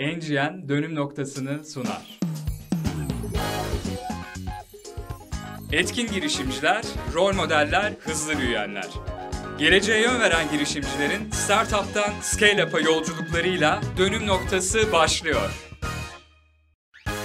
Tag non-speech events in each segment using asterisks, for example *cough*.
NGN dönüm noktasını sunar. Etkin girişimciler, rol modeller, hızlı büyüyenler. Geleceğe yön veren girişimcilerin startup'tan scale-up'a yolculuklarıyla dönüm noktası başlıyor.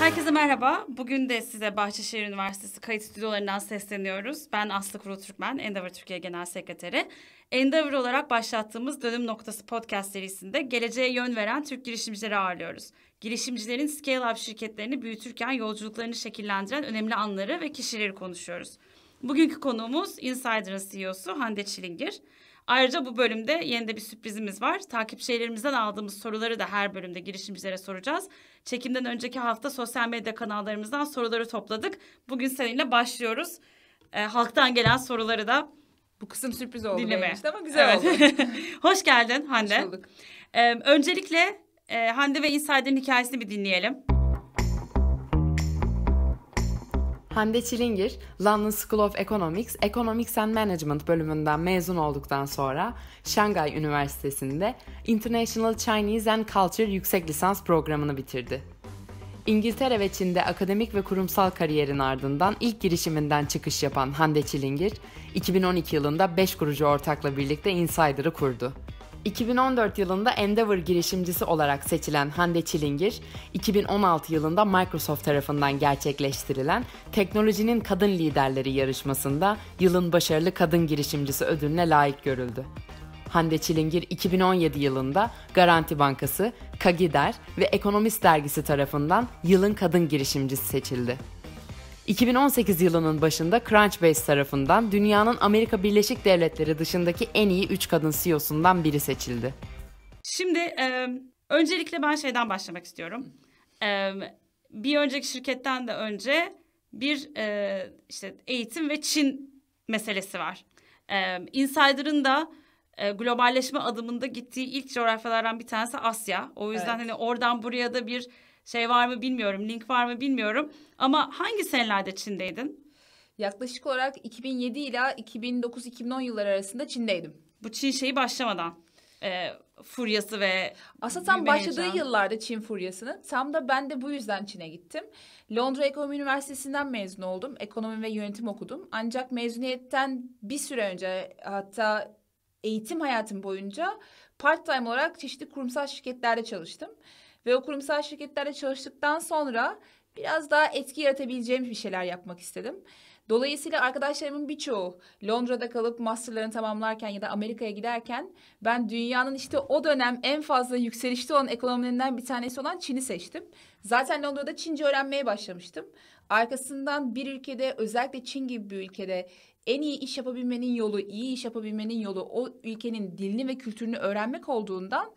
Herkese merhaba. Bugün de size Bahçeşehir Üniversitesi kayıt stüdyolarından sesleniyoruz. Ben Aslı Kuru Türkmen, Endeavor Türkiye Genel Sekreteri. Endeavor olarak başlattığımız Dönüm Noktası podcast serisinde geleceğe yön veren Türk girişimcileri ağırlıyoruz. Girişimcilerin scale up şirketlerini büyütürken yolculuklarını şekillendiren önemli anları ve kişileri konuşuyoruz. Bugünkü konuğumuz Insider'ın CEO'su Hande Çilingir. Ayrıca bu bölümde yeni de bir sürprizimiz var. Takipçilerimizden aldığımız soruları da her bölümde girişimcilere soracağız. Çekimden önceki hafta sosyal medya kanallarımızdan soruları topladık. Bugün seninle başlıyoruz. E, halktan gelen soruları da bu kısım sürpriz oldu Dinleme. ama güzel evet. oldu. *laughs* Hoş geldin Hande. Hoş bulduk. E, öncelikle e, Hande ve Insider'in hikayesini bir dinleyelim. Hande Çilingir, London School of Economics, Economics and Management bölümünden mezun olduktan sonra Şangay Üniversitesi'nde International Chinese and Culture yüksek lisans programını bitirdi. İngiltere ve Çin'de akademik ve kurumsal kariyerin ardından ilk girişiminden çıkış yapan Hande Çilingir, 2012 yılında 5 kurucu ortakla birlikte Insider'ı kurdu. 2014 yılında Endeavor girişimcisi olarak seçilen Hande Çilingir, 2016 yılında Microsoft tarafından gerçekleştirilen Teknolojinin Kadın Liderleri yarışmasında yılın başarılı kadın girişimcisi ödülüne layık görüldü. Hande Çilingir 2017 yılında Garanti Bankası, Kagider ve Ekonomist dergisi tarafından yılın kadın girişimcisi seçildi. 2018 yılının başında Crunchbase tarafından dünyanın Amerika Birleşik Devletleri dışındaki en iyi 3 kadın CEO'sundan biri seçildi. Şimdi e, öncelikle ben şeyden başlamak istiyorum. E, bir önceki şirketten de önce bir e, işte eğitim ve Çin meselesi var. E, Insider'ın da e, globalleşme adımında gittiği ilk coğrafyalardan bir tanesi Asya. O yüzden evet. hani oradan buraya da bir şey var mı bilmiyorum, link var mı bilmiyorum. Ama hangi senelerde Çin'deydin? Yaklaşık olarak 2007 ile 2009-2010 yılları arasında Çin'deydim. Bu Çin şeyi başlamadan e, furyası ve... Aslında tam başladığı yıllarda Çin furyasının. Tam da ben de bu yüzden Çin'e gittim. Londra Ekonomi Üniversitesi'nden mezun oldum. Ekonomi ve yönetim okudum. Ancak mezuniyetten bir süre önce hatta eğitim hayatım boyunca part time olarak çeşitli kurumsal şirketlerde çalıştım. Ve o kurumsal şirketlerde çalıştıktan sonra biraz daha etki yaratabileceğim bir şeyler yapmak istedim. Dolayısıyla arkadaşlarımın birçoğu Londra'da kalıp masterlarını tamamlarken ya da Amerika'ya giderken ben dünyanın işte o dönem en fazla yükselişte olan ekonomilerinden bir tanesi olan Çin'i seçtim. Zaten Londra'da Çince öğrenmeye başlamıştım. Arkasından bir ülkede özellikle Çin gibi bir ülkede en iyi iş yapabilmenin yolu, iyi iş yapabilmenin yolu o ülkenin dilini ve kültürünü öğrenmek olduğundan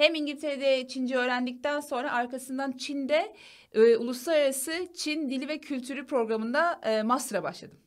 hem İngiltere'de Çince öğrendikten sonra arkasından Çin'de e, uluslararası Çin dili ve kültürü programında e, master'a başladım.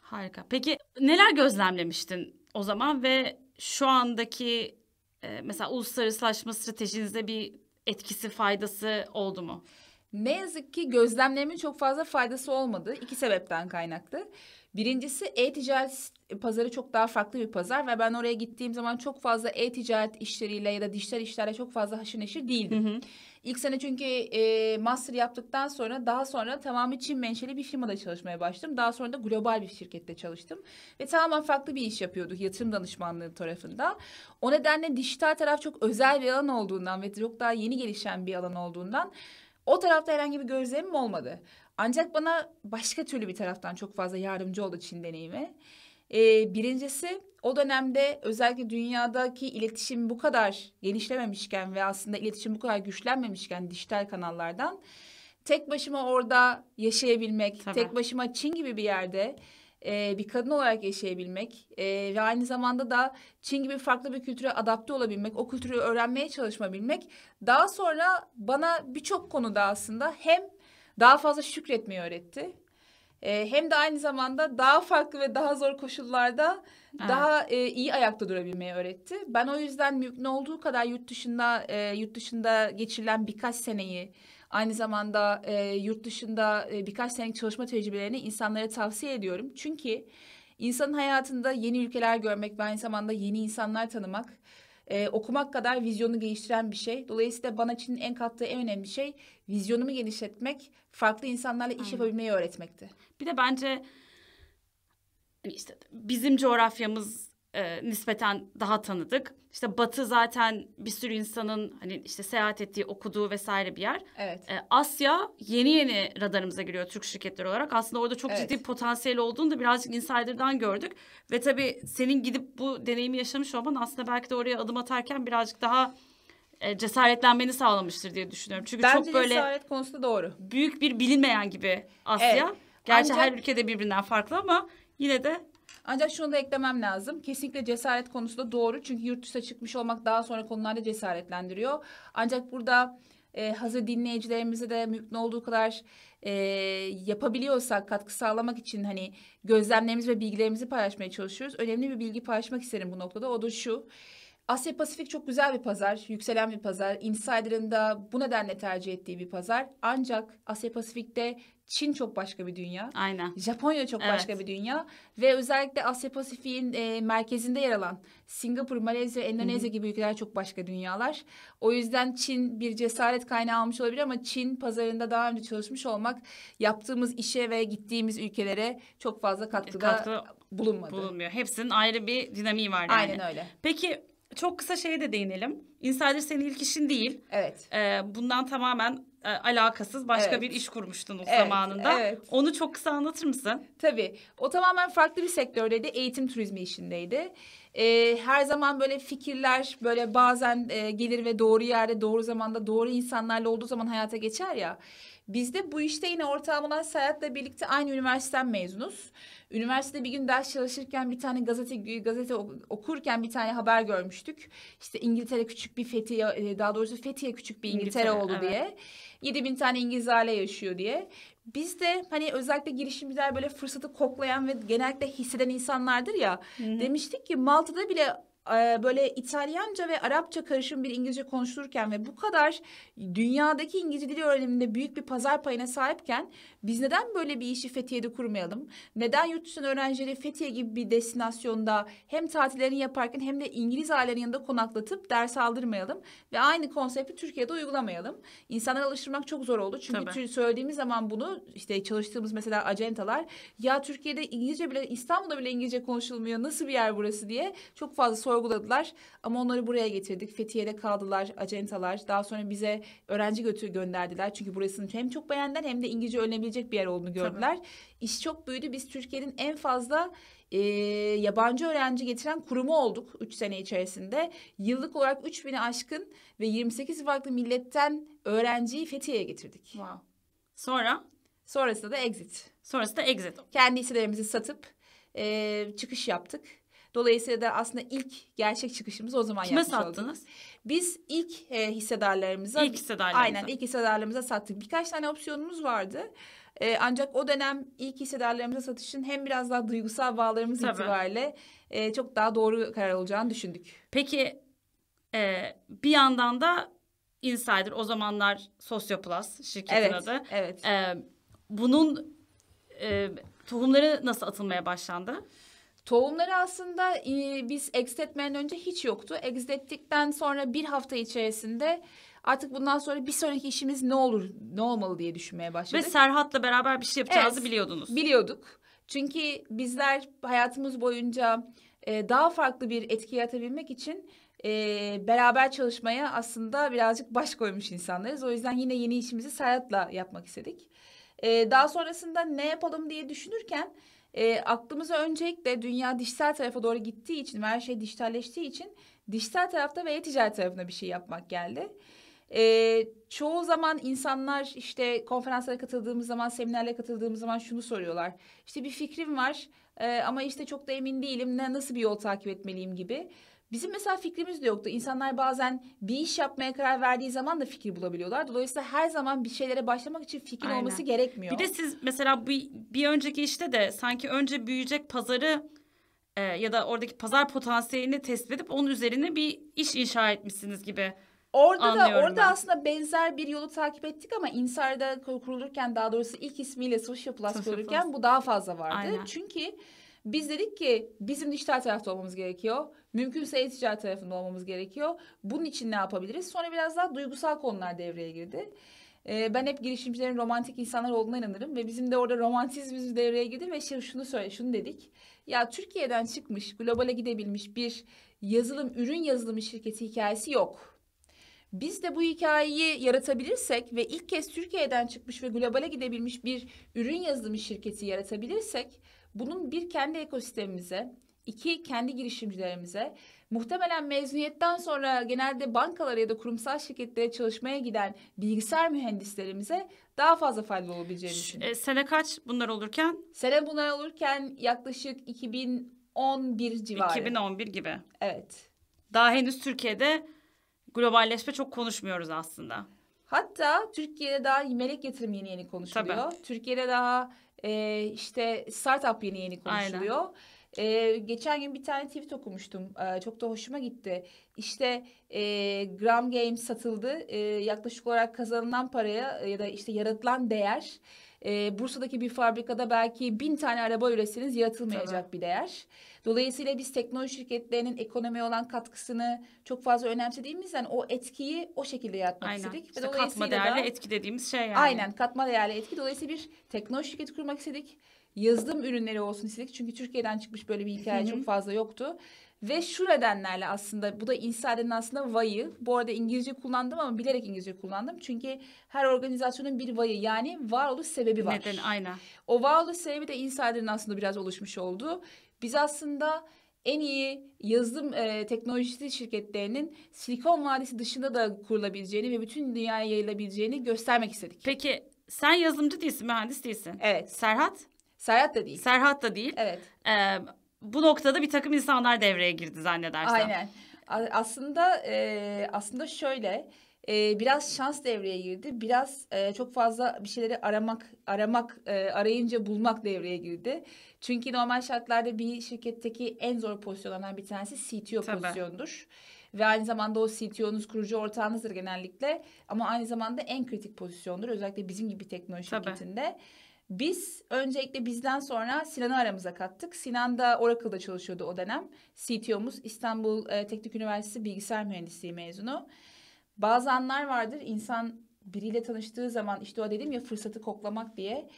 Harika. Peki neler gözlemlemiştin o zaman ve şu andaki e, mesela uluslararasılaşma stratejinizde bir etkisi, faydası oldu mu? Ne yazık ki gözlemlerimin çok fazla faydası olmadı. İki sebepten kaynaklı. Birincisi e-ticaret pazarı çok daha farklı bir pazar ve ben oraya gittiğim zaman çok fazla e-ticaret işleriyle ya da dijital işlerle çok fazla haşır neşir değildim. Hı hı. İlk sene çünkü e, master yaptıktan sonra daha sonra tamamen Çin menşeli bir firmada çalışmaya başladım. Daha sonra da global bir şirkette çalıştım. Ve tamamen farklı bir iş yapıyorduk yatırım danışmanlığı tarafında. O nedenle dijital taraf çok özel bir alan olduğundan ve çok daha yeni gelişen bir alan olduğundan o tarafta herhangi bir gözlemim olmadı. Ancak bana başka türlü bir taraftan çok fazla yardımcı oldu Çin deneyimi. Ee, birincisi o dönemde özellikle dünyadaki iletişim bu kadar genişlememişken ve aslında iletişim bu kadar güçlenmemişken dijital kanallardan tek başıma orada yaşayabilmek, Tabii. tek başıma Çin gibi bir yerde e, bir kadın olarak yaşayabilmek e, ve aynı zamanda da Çin gibi farklı bir kültüre adapte olabilmek, o kültürü öğrenmeye çalışabilmek, daha sonra bana birçok konuda aslında hem daha fazla şükretmeyi öğretti. E, hem de aynı zamanda daha farklı ve daha zor koşullarda evet. daha e, iyi ayakta durabilmeyi öğretti. Ben o yüzden mümkün olduğu kadar yurt dışında e, yurt dışında geçirilen birkaç seneyi aynı zamanda e, yurt dışında e, birkaç senelik çalışma tecrübelerini insanlara tavsiye ediyorum. Çünkü insanın hayatında yeni ülkeler görmek ve aynı zamanda yeni insanlar tanımak e, okumak kadar vizyonu geliştiren bir şey. Dolayısıyla bana için en kattığı en önemli şey vizyonumu genişletmek, farklı insanlarla iş Aynen. yapabilmeyi öğretmekti. Bir de bence hani işte bizim coğrafyamız e, nispeten daha tanıdık. İşte Batı zaten bir sürü insanın hani işte seyahat ettiği, okuduğu vesaire bir yer. Evet. E, Asya yeni yeni radarımıza giriyor Türk şirketleri olarak. Aslında orada çok evet. ciddi potansiyel olduğunu da birazcık insider'dan gördük. Ve tabii senin gidip bu deneyimi yaşamış olman aslında belki de oraya adım atarken birazcık daha e, cesaretlenmeni sağlamıştır diye düşünüyorum. Çünkü Bence çok böyle cesaret konusu doğru. Büyük bir bilinmeyen gibi Asya. Evet. Gerçi Ancak... her ülkede birbirinden farklı ama yine de ancak şunu da eklemem lazım. Kesinlikle cesaret konusu da doğru. Çünkü yurt dışına çıkmış olmak daha sonra konularda cesaretlendiriyor. Ancak burada e, hazır dinleyicilerimize de mümkün olduğu kadar e, yapabiliyorsak katkı sağlamak için hani gözlemlerimiz ve bilgilerimizi paylaşmaya çalışıyoruz. Önemli bir bilgi paylaşmak isterim bu noktada. O da şu. Asya Pasifik çok güzel bir pazar, yükselen bir pazar. Insider'ın da bu nedenle tercih ettiği bir pazar. Ancak Asya Pasifik'te Çin çok başka bir dünya. Aynen. Japonya çok evet. başka bir dünya ve özellikle Asya Pasifik'in e, merkezinde yer alan Singapur, Malezya, Endonezya Hı-hı. gibi ülkeler çok başka dünyalar. O yüzden Çin bir cesaret kaynağı almış olabilir ama Çin pazarında daha önce çalışmış olmak yaptığımız işe ve gittiğimiz ülkelere çok fazla katkıda Katkı bulunmadı. Bulunmuyor. Hepsinin ayrı bir dinamiği var yani. Aynen öyle. Peki çok kısa şeye de değinelim. Insider senin ilk işin değil. Evet. Ee, bundan tamamen e, alakasız başka evet. bir iş kurmuştunuz evet, zamanında. Evet. Onu çok kısa anlatır mısın? Tabii. O tamamen farklı bir sektördeydi. Eğitim turizmi işindeydi e, her zaman böyle fikirler böyle bazen e, gelir ve doğru yerde doğru zamanda doğru insanlarla olduğu zaman hayata geçer ya. Biz de bu işte yine ortağım olan Serhat'la birlikte aynı üniversiteden mezunuz. Üniversitede bir gün ders çalışırken bir tane gazete gazete okurken bir tane haber görmüştük. İşte İngiltere küçük bir Fethiye e, daha doğrusu Fethiye küçük bir İngiltere, İngiltere oldu evet. diye. bin tane İngiliz aile yaşıyor diye. Biz de hani özellikle girişimciler böyle fırsatı koklayan ve genellikle hisseden insanlardır ya. Hı-hı. Demiştik ki Malta'da bile böyle İtalyanca ve Arapça karışım bir İngilizce konuşurken ve bu kadar dünyadaki İngilizce dili öğreniminde büyük bir pazar payına sahipken biz neden böyle bir işi Fethiye'de kurmayalım? Neden yurt dışından öğrencileri Fethiye gibi bir destinasyonda hem tatillerini yaparken hem de İngiliz ailelerin yanında konaklatıp ders aldırmayalım ve aynı konsepti Türkiye'de uygulamayalım. İnsanları alıştırmak çok zor oldu. Çünkü Tabii. söylediğimiz zaman bunu işte çalıştığımız mesela acentalar ya Türkiye'de İngilizce bile İstanbul'da bile İngilizce konuşulmuyor. Nasıl bir yer burası diye çok fazla soru sorguladılar ama onları buraya getirdik. Fethiye'de kaldılar acentalar. Daha sonra bize öğrenci götür gönderdiler. Çünkü burasını hem çok beğendiler hem de İngilizce öğrenebilecek bir yer olduğunu gördüler. Tabii. İş çok büyüdü. Biz Türkiye'nin en fazla e, yabancı öğrenci getiren kurumu olduk 3 sene içerisinde. Yıllık olarak 3000'i aşkın ve 28 farklı milletten öğrenciyi Fethiye'ye getirdik. Wow. Sonra? Sonrasında da exit. Sonrasında exit. Kendi hisselerimizi satıp e, çıkış yaptık Dolayısıyla da aslında ilk gerçek çıkışımız o zaman Kime yapmış sattınız? olduk. Biz ilk e, hissedarlarımıza ilk hissedarlarımıza aynen ilk hissedarlarımıza sattık. Birkaç tane opsiyonumuz vardı. E, ancak o dönem ilk hissedarlarımıza satışın hem biraz daha duygusal bağlarımız Tabii. itibariyle e, çok daha doğru karar olacağını düşündük. Peki e, bir yandan da Insider o zamanlar Sosyoplus şirketin evet, adı. Evet. E, bunun e, tohumları nasıl atılmaya başlandı? Tohumları aslında e, biz exit etmeden önce hiç yoktu. Exit ettikten sonra bir hafta içerisinde artık bundan sonra bir sonraki işimiz ne olur, ne olmalı diye düşünmeye başladık. Ve Serhat'la beraber bir şey yapacağımızı evet, biliyordunuz. Biliyorduk. Çünkü bizler hayatımız boyunca e, daha farklı bir etki yaratabilmek için e, beraber çalışmaya aslında birazcık baş koymuş insanlarız. O yüzden yine yeni işimizi Serhat'la yapmak istedik. E, daha sonrasında ne yapalım diye düşünürken e, aklımıza öncelikle dünya dijital tarafa doğru gittiği için ve her şey dijitalleştiği için dijital tarafta ve e-ticaret tarafında bir şey yapmak geldi. E, çoğu zaman insanlar işte konferanslara katıldığımız zaman, seminerlere katıldığımız zaman şunu soruyorlar. İşte bir fikrim var e, ama işte çok da emin değilim ne nasıl bir yol takip etmeliyim gibi. Bizim mesela fikrimiz de yoktu. İnsanlar bazen bir iş yapmaya karar verdiği zaman da fikir bulabiliyorlar. Dolayısıyla her zaman bir şeylere başlamak için fikir Aynen. olması gerekmiyor. Bir de siz mesela bir, bir önceki işte de sanki önce büyüyecek pazarı e, ya da oradaki pazar potansiyelini tespit edip onun üzerine bir iş inşa etmişsiniz gibi. Orada da orada ben. aslında benzer bir yolu takip ettik ama Insar'da kurulurken daha doğrusu ilk ismiyle Social Plus Social kurulurken Plus. bu daha fazla vardı. Aynen. Çünkü biz dedik ki bizim dijital tarafta olmamız gerekiyor Mümkünse e-ticaret tarafında olmamız gerekiyor. Bunun için ne yapabiliriz? Sonra biraz daha duygusal konular devreye girdi. Ee, ben hep girişimcilerin romantik insanlar olduğuna inanırım ve bizim de orada romantizmimiz devreye girdi ve şey, şunu söyle şunu dedik. Ya Türkiye'den çıkmış, globale gidebilmiş bir yazılım, ürün yazılımı şirketi hikayesi yok. Biz de bu hikayeyi yaratabilirsek ve ilk kez Türkiye'den çıkmış ve globale gidebilmiş bir ürün yazılımı şirketi yaratabilirsek bunun bir kendi ekosistemimize, iki kendi girişimcilerimize. Muhtemelen mezuniyetten sonra genelde bankalara ya da kurumsal şirketlere çalışmaya giden bilgisayar mühendislerimize daha fazla faydalı olabileceğini düşünüyorum. E, sene kaç bunlar olurken? Sene bunlar olurken yaklaşık 2011 civarı. 2011 gibi. Evet. Daha henüz Türkiye'de globalleşme çok konuşmuyoruz aslında. Hatta Türkiye'de daha melek yatırım yeni yeni konuşuluyor. Tabii. Türkiye'de daha e, işte startup yeni yeni konuşuluyor. Aynen. Ee, geçen gün bir tane tweet okumuştum. Ee, çok da hoşuma gitti. İşte e, Gram Games satıldı. Ee, yaklaşık olarak kazanılan paraya ya da işte yaratılan değer e, Bursa'daki bir fabrikada belki bin tane araba üretseniz yaratılmayacak Tabii. bir değer. Dolayısıyla biz teknoloji şirketlerinin ekonomiye olan katkısını çok fazla önemsediğimizden o etkiyi o şekilde yaratmak aynen. istedik. İşte katma değerli da, etki dediğimiz şey yani. Aynen katma değerli etki. Dolayısıyla bir teknoloji şirketi kurmak istedik yazılım ürünleri olsun istedik. Çünkü Türkiye'den çıkmış böyle bir hikaye çok fazla yoktu. Ve şu nedenlerle aslında bu da inside'nin aslında vayı. Bu arada İngilizce kullandım ama bilerek İngilizce kullandım. Çünkü her organizasyonun bir vayı yani varoluş sebebi var. Neden aynen. O varoluş sebebi de inside'nin aslında biraz oluşmuş oldu. Biz aslında en iyi yazılım e, teknolojisi şirketlerinin Silikon Vadisi dışında da kurulabileceğini ve bütün dünyaya yayılabileceğini göstermek istedik. Peki sen yazılımcı değilsin, mühendis değilsin. Evet. Serhat? Serhat da değil. Serhat da değil. Evet. Ee, bu noktada bir takım insanlar devreye girdi zannedersem. Aynen. Aslında e, aslında şöyle e, biraz şans devreye girdi. Biraz e, çok fazla bir şeyleri aramak, aramak, e, arayınca bulmak devreye girdi. Çünkü normal şartlarda bir şirketteki en zor pozisyonlardan bir tanesi CTO Tabii. pozisyonudur. Ve aynı zamanda o CTO'nuz kurucu ortağınızdır genellikle. Ama aynı zamanda en kritik pozisyondur. Özellikle bizim gibi teknoloji Tabii. şirketinde. Tabii biz öncelikle bizden sonra Sinan'ı aramıza kattık. Sinan da Oracle'da çalışıyordu o dönem. CTO'muz İstanbul e, Teknik Üniversitesi Bilgisayar Mühendisliği mezunu. Bazı anlar vardır insan biriyle tanıştığı zaman işte o dedim ya fırsatı koklamak diye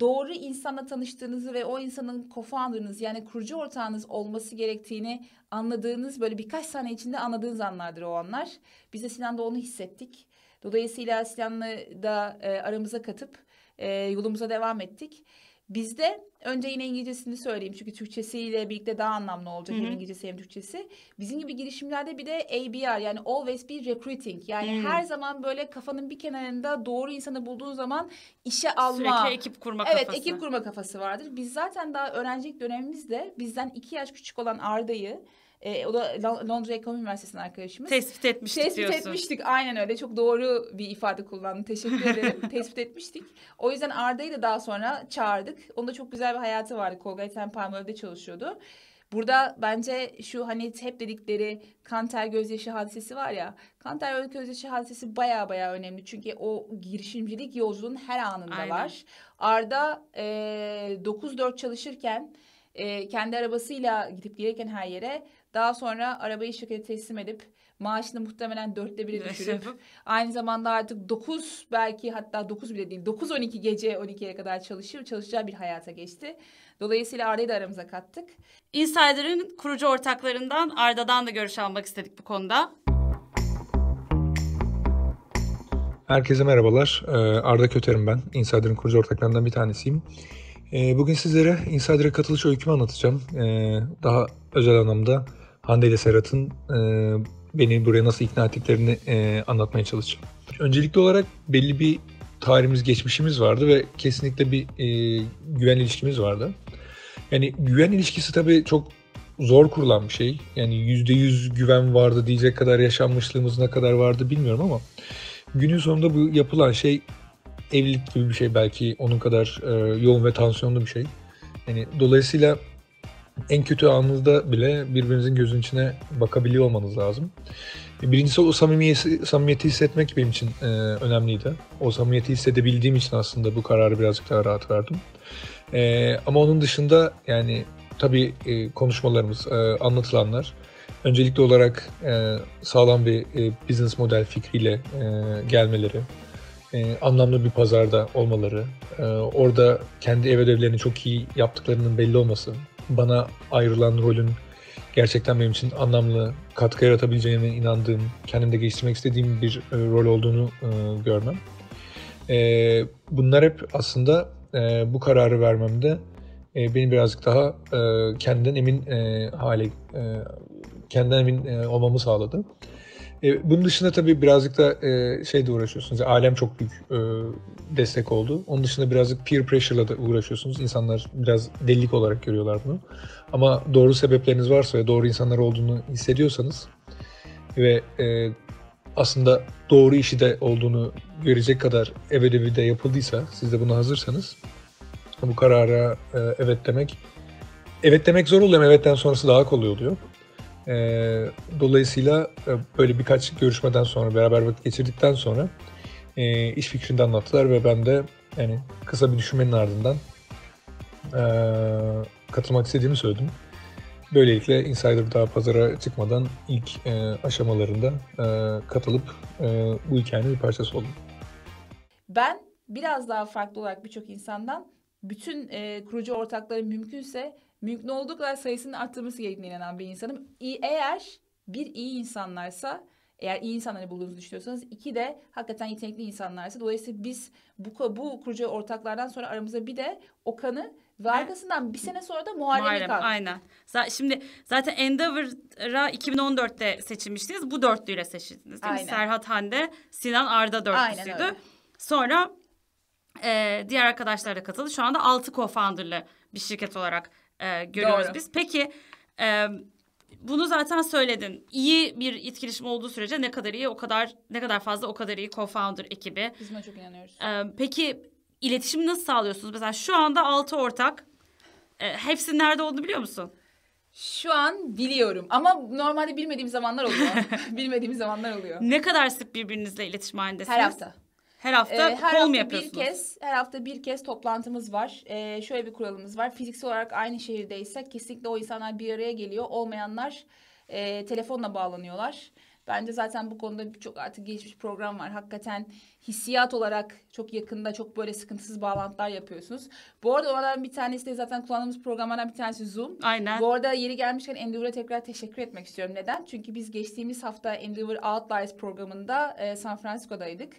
doğru insanla tanıştığınızı ve o insanın co-founder'ınız yani kurucu ortağınız olması gerektiğini anladığınız böyle birkaç saniye içinde anladığınız anlardır o anlar. Biz de Sinan'da onu hissettik. Dolayısıyla Sinan'la da e, aramıza katıp e, yolumuza devam ettik. Bizde önce yine İngilizcesini söyleyeyim çünkü Türkçesiyle birlikte daha anlamlı olacak Hı-hı. hem İngilizcesi hem Türkçesi. Bizim gibi girişimlerde bir de ABR yani Always Be Recruiting yani Hı-hı. Hmm. her zaman böyle kafanın bir kenarında doğru insanı bulduğun zaman işe alma. Sürekli ekip kurma kafası. Evet ekip kurma kafası vardır. Biz zaten daha öğrencilik dönemimizde bizden iki yaş küçük olan Arda'yı e, o da Londra Ekonomi Üniversitesi'nin arkadaşımız. Tespit etmiştik Tespit diyorsun. etmiştik aynen öyle. Çok doğru bir ifade kullandın. Teşekkür ederim. *laughs* Tespit etmiştik. O yüzden Arda'yı da daha sonra çağırdık. Onda çok güzel bir hayatı vardı. Colgate and Palmolive'de çalışıyordu. Burada bence şu hani hep dedikleri kan ter gözyaşı hadisesi var ya. Kan ter gözyaşı hadisesi baya baya önemli. Çünkü o girişimcilik yolculuğunun her anında Aynen. var. Arda e, 9-4 çalışırken e, kendi arabasıyla gidip gelirken her yere daha sonra arabayı şirkete teslim edip maaşını muhtemelen dörtte bire düşürüp aynı zamanda artık dokuz belki hatta dokuz bile değil dokuz on iki gece on ikiye kadar çalışır çalışacağı bir hayata geçti. Dolayısıyla Arda'yı da aramıza kattık. Insider'ın kurucu ortaklarından Arda'dan da görüş almak istedik bu konuda. Herkese merhabalar. Ee, Arda Köter'im ben. Insider'ın kurucu ortaklarından bir tanesiyim. Ee, bugün sizlere Insider'a katılış öykümü anlatacağım. Ee, daha özel anlamda Hande ile Serhat'ın e, beni buraya nasıl ikna ettiklerini e, anlatmaya çalışacağım. Öncelikli olarak belli bir tarihimiz, geçmişimiz vardı ve kesinlikle bir e, güven ilişkimiz vardı. Yani güven ilişkisi tabii çok zor kurulan bir şey. Yani %100 güven vardı diyecek kadar yaşanmışlığımız ne kadar vardı bilmiyorum ama günün sonunda bu yapılan şey evlilik gibi bir şey belki onun kadar e, yoğun ve tansiyonlu bir şey. Yani dolayısıyla en kötü anınızda bile birbirinizin gözünün içine bakabiliyor olmanız lazım. Birincisi o samimiyeti, samimiyeti hissetmek benim için e, önemliydi. O samimiyeti hissedebildiğim için aslında bu kararı birazcık daha rahat verdim. E, ama onun dışında yani tabii e, konuşmalarımız, e, anlatılanlar öncelikli olarak e, sağlam bir e, business model fikriyle e, gelmeleri, e, anlamlı bir pazarda olmaları, e, orada kendi ev ödevlerini çok iyi yaptıklarının belli olması, bana ayrılan rolün gerçekten benim için anlamlı, katkı yaratabileceğine inandığım, kendimde geliştirmek istediğim bir e, rol olduğunu e, görmem. E, bunlar hep aslında e, bu kararı vermemde e, beni birazcık daha e, kendinden emin e, hale, e, kendinden emin e, olmamı sağladı. E, bunun dışında tabii birazcık da e, şeyle uğraşıyorsunuz. Alem çok büyük e, destek oldu. Onun dışında birazcık peer pressure'la da uğraşıyorsunuz. İnsanlar biraz delilik olarak görüyorlar bunu. Ama doğru sebepleriniz varsa ve doğru insanlar olduğunu hissediyorsanız ve e, aslında doğru işi de olduğunu görecek kadar evveli de yapıldıysa, siz de buna hazırsanız bu karara e, evet demek evet demek zor oluyor ama evetten sonrası daha kolay oluyor. E, dolayısıyla e, böyle birkaç görüşmeden sonra, beraber vakit geçirdikten sonra e, iş fikrini de anlattılar ve ben de yani kısa bir düşünmenin ardından e, katılmak istediğimi söyledim. Böylelikle Insider daha pazara çıkmadan ilk e, aşamalarında e, katılıp e, bu hikayenin bir parçası oldum. Ben biraz daha farklı olarak birçok insandan bütün e, kurucu ortakların mümkünse mümkün olduklar sayısının arttırması gerektiğine inanan bir insanım. Eğer bir iyi insanlarsa eğer iyi insanları bulduğunuzu düşünüyorsanız iki de hakikaten yetenekli insanlarsa dolayısıyla biz bu bu kurucu ortaklardan sonra aramıza bir de Okan'ı ve arkasından bir sene sonra da Muharrem'i kaldı. Aynen. Z- şimdi zaten Endeavor'a 2014'te seçilmiştiniz. Bu dörtlüyle seçildiniz. Değil aynen. Mi? Serhat Hande, Sinan Arda dörtlüsüydü. Sonra e, diğer arkadaşlar da katıldı. Şu anda altı co-founder'lı bir şirket olarak e, görüyoruz Doğru. biz. Peki e, bunu zaten söyledin. İyi bir etkileşim olduğu sürece ne kadar iyi o kadar ne kadar fazla o kadar iyi co-founder ekibi. Biz buna çok inanıyoruz. E, peki iletişimi nasıl sağlıyorsunuz? Mesela şu anda altı ortak. E, hepsinin nerede olduğunu biliyor musun? Şu an biliyorum ama normalde bilmediğim zamanlar oluyor. *laughs* bilmediğim zamanlar oluyor. Ne kadar sık birbirinizle iletişim halindesiniz? Her hafta. Her hafta ee, her kol mu yapıyorsunuz? Bir kez, her hafta bir kez toplantımız var. Ee, şöyle bir kuralımız var. Fiziksel olarak aynı şehirdeysek kesinlikle o insanlar bir araya geliyor. Olmayanlar e, telefonla bağlanıyorlar. Bence zaten bu konuda çok artık gelişmiş program var. Hakikaten hissiyat olarak çok yakında çok böyle sıkıntısız bağlantılar yapıyorsunuz. Bu arada onlardan bir tanesi de zaten kullandığımız programlardan bir tanesi Zoom. Aynen. Bu arada yeri gelmişken Endeavor'a tekrar teşekkür etmek istiyorum. Neden? Çünkü biz geçtiğimiz hafta Endeavor Outliers programında e, San Francisco'daydık.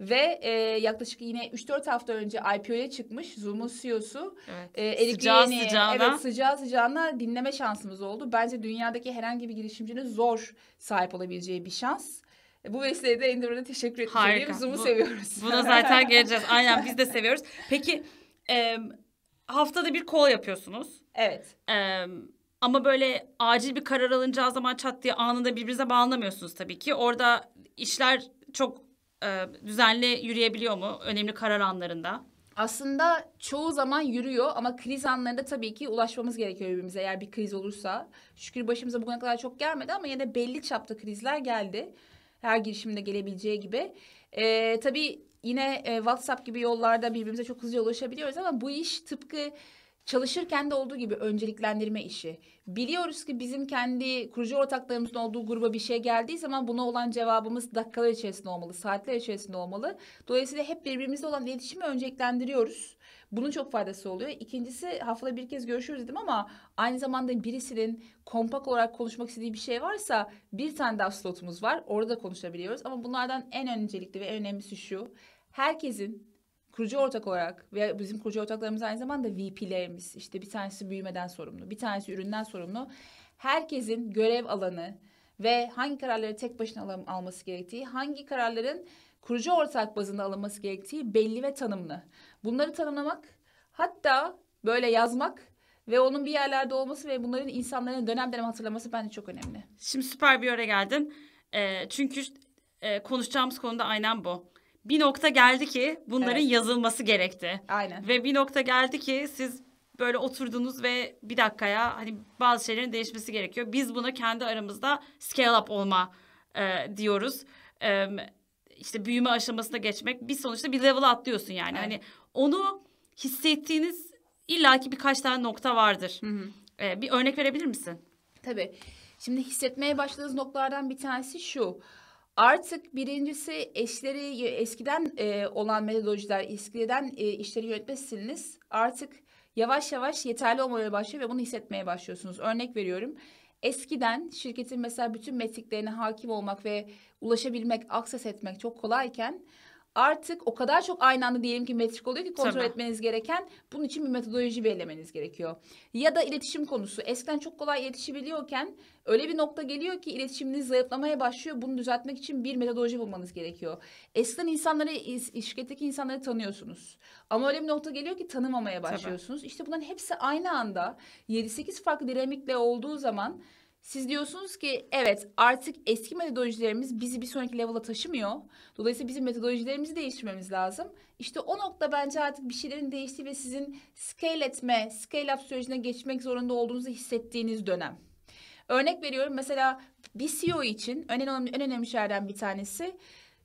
Ve e, yaklaşık yine 3-4 hafta önce IPO'ya çıkmış Zoom'un CEO'su. Evet. E, Eric sıcağı Yeni, sıcağına. Evet sıcağı sıcağına dinleme şansımız oldu. Bence dünyadaki herhangi bir girişimcinin zor sahip olabileceği bir şans. Bu vesileyle Endeavor'a teşekkür etmiş Zoom'u seviyoruz. Buna zaten geleceğiz. *laughs* Aynen biz de seviyoruz. Peki e, haftada bir call yapıyorsunuz. Evet. Evet. Ama böyle acil bir karar alınacağı zaman çat diye anında birbirinize bağlanamıyorsunuz tabii ki. Orada işler çok e, düzenli yürüyebiliyor mu önemli karar anlarında? Aslında çoğu zaman yürüyor ama kriz anlarında tabii ki ulaşmamız gerekiyor birbirimize eğer bir kriz olursa. Şükür başımıza bugüne kadar çok gelmedi ama yine de belli çapta krizler geldi. Her girişimde gelebileceği gibi. Ee, tabii yine e, WhatsApp gibi yollarda birbirimize çok hızlı ulaşabiliyoruz ama bu iş tıpkı çalışırken de olduğu gibi önceliklendirme işi. Biliyoruz ki bizim kendi kurucu ortaklarımızın olduğu gruba bir şey geldiği zaman buna olan cevabımız dakikalar içerisinde olmalı, saatler içerisinde olmalı. Dolayısıyla hep birbirimizle olan iletişimi önceliklendiriyoruz. Bunun çok faydası oluyor. İkincisi haftada bir kez görüşürüz dedim ama aynı zamanda birisinin kompak olarak konuşmak istediği bir şey varsa bir tane daha slotumuz var. Orada konuşabiliyoruz ama bunlardan en öncelikli ve en önemlisi şu. Herkesin kurucu ortak olarak ve bizim kurucu ortaklarımız aynı zamanda VP'lerimiz. İşte bir tanesi büyümeden sorumlu, bir tanesi üründen sorumlu. Herkesin görev alanı ve hangi kararları tek başına al- alması gerektiği, hangi kararların kurucu ortak bazında alınması gerektiği belli ve tanımlı. Bunları tanımlamak, hatta böyle yazmak ve onun bir yerlerde olması ve bunların insanların dönem dönem hatırlaması bence çok önemli. Şimdi süper bir yere geldin. E, çünkü e, konuşacağımız konuda aynen bu bir nokta geldi ki bunların evet. yazılması gerekti. Aynen. Ve bir nokta geldi ki siz böyle oturdunuz ve bir dakikaya hani bazı şeylerin değişmesi gerekiyor. Biz buna kendi aramızda scale up olma e, diyoruz. E, işte büyüme aşamasına geçmek. Bir sonuçta bir level atlıyorsun yani. Evet. Hani onu hissettiğiniz illaki birkaç tane nokta vardır. Hı hı. E, bir örnek verebilir misin? Tabii. Şimdi hissetmeye başladığınız noktalardan bir tanesi şu. Artık birincisi eşleri eskiden e, olan metodolojiler, eskiden e, işleri yönetme artık yavaş yavaş yeterli olmaya başlıyor ve bunu hissetmeye başlıyorsunuz. Örnek veriyorum. Eskiden şirketin mesela bütün metriklerine hakim olmak ve ulaşabilmek, akses etmek çok kolayken artık o kadar çok aynı anda diyelim ki metrik oluyor ki kontrol Tabii. etmeniz gereken bunun için bir metodoloji belirlemeniz gerekiyor. Ya da iletişim konusu. Eskiden çok kolay iletişebiliyorken öyle bir nokta geliyor ki iletişiminiz zayıflamaya başlıyor. Bunu düzeltmek için bir metodoloji bulmanız gerekiyor. Eskiden insanları, şirketteki insanları tanıyorsunuz. Ama öyle bir nokta geliyor ki tanımamaya başlıyorsunuz. Tabii. İşte bunların hepsi aynı anda 7-8 farklı dinamikle olduğu zaman siz diyorsunuz ki evet artık eski metodolojilerimiz bizi bir sonraki level'a taşımıyor. Dolayısıyla bizim metodolojilerimizi değiştirmemiz lazım. İşte o nokta bence artık bir şeylerin değiştiği ve sizin scale etme, scale up sürecine geçmek zorunda olduğunuzu hissettiğiniz dönem. Örnek veriyorum mesela bir CEO için en önemli, en önemli şeylerden bir tanesi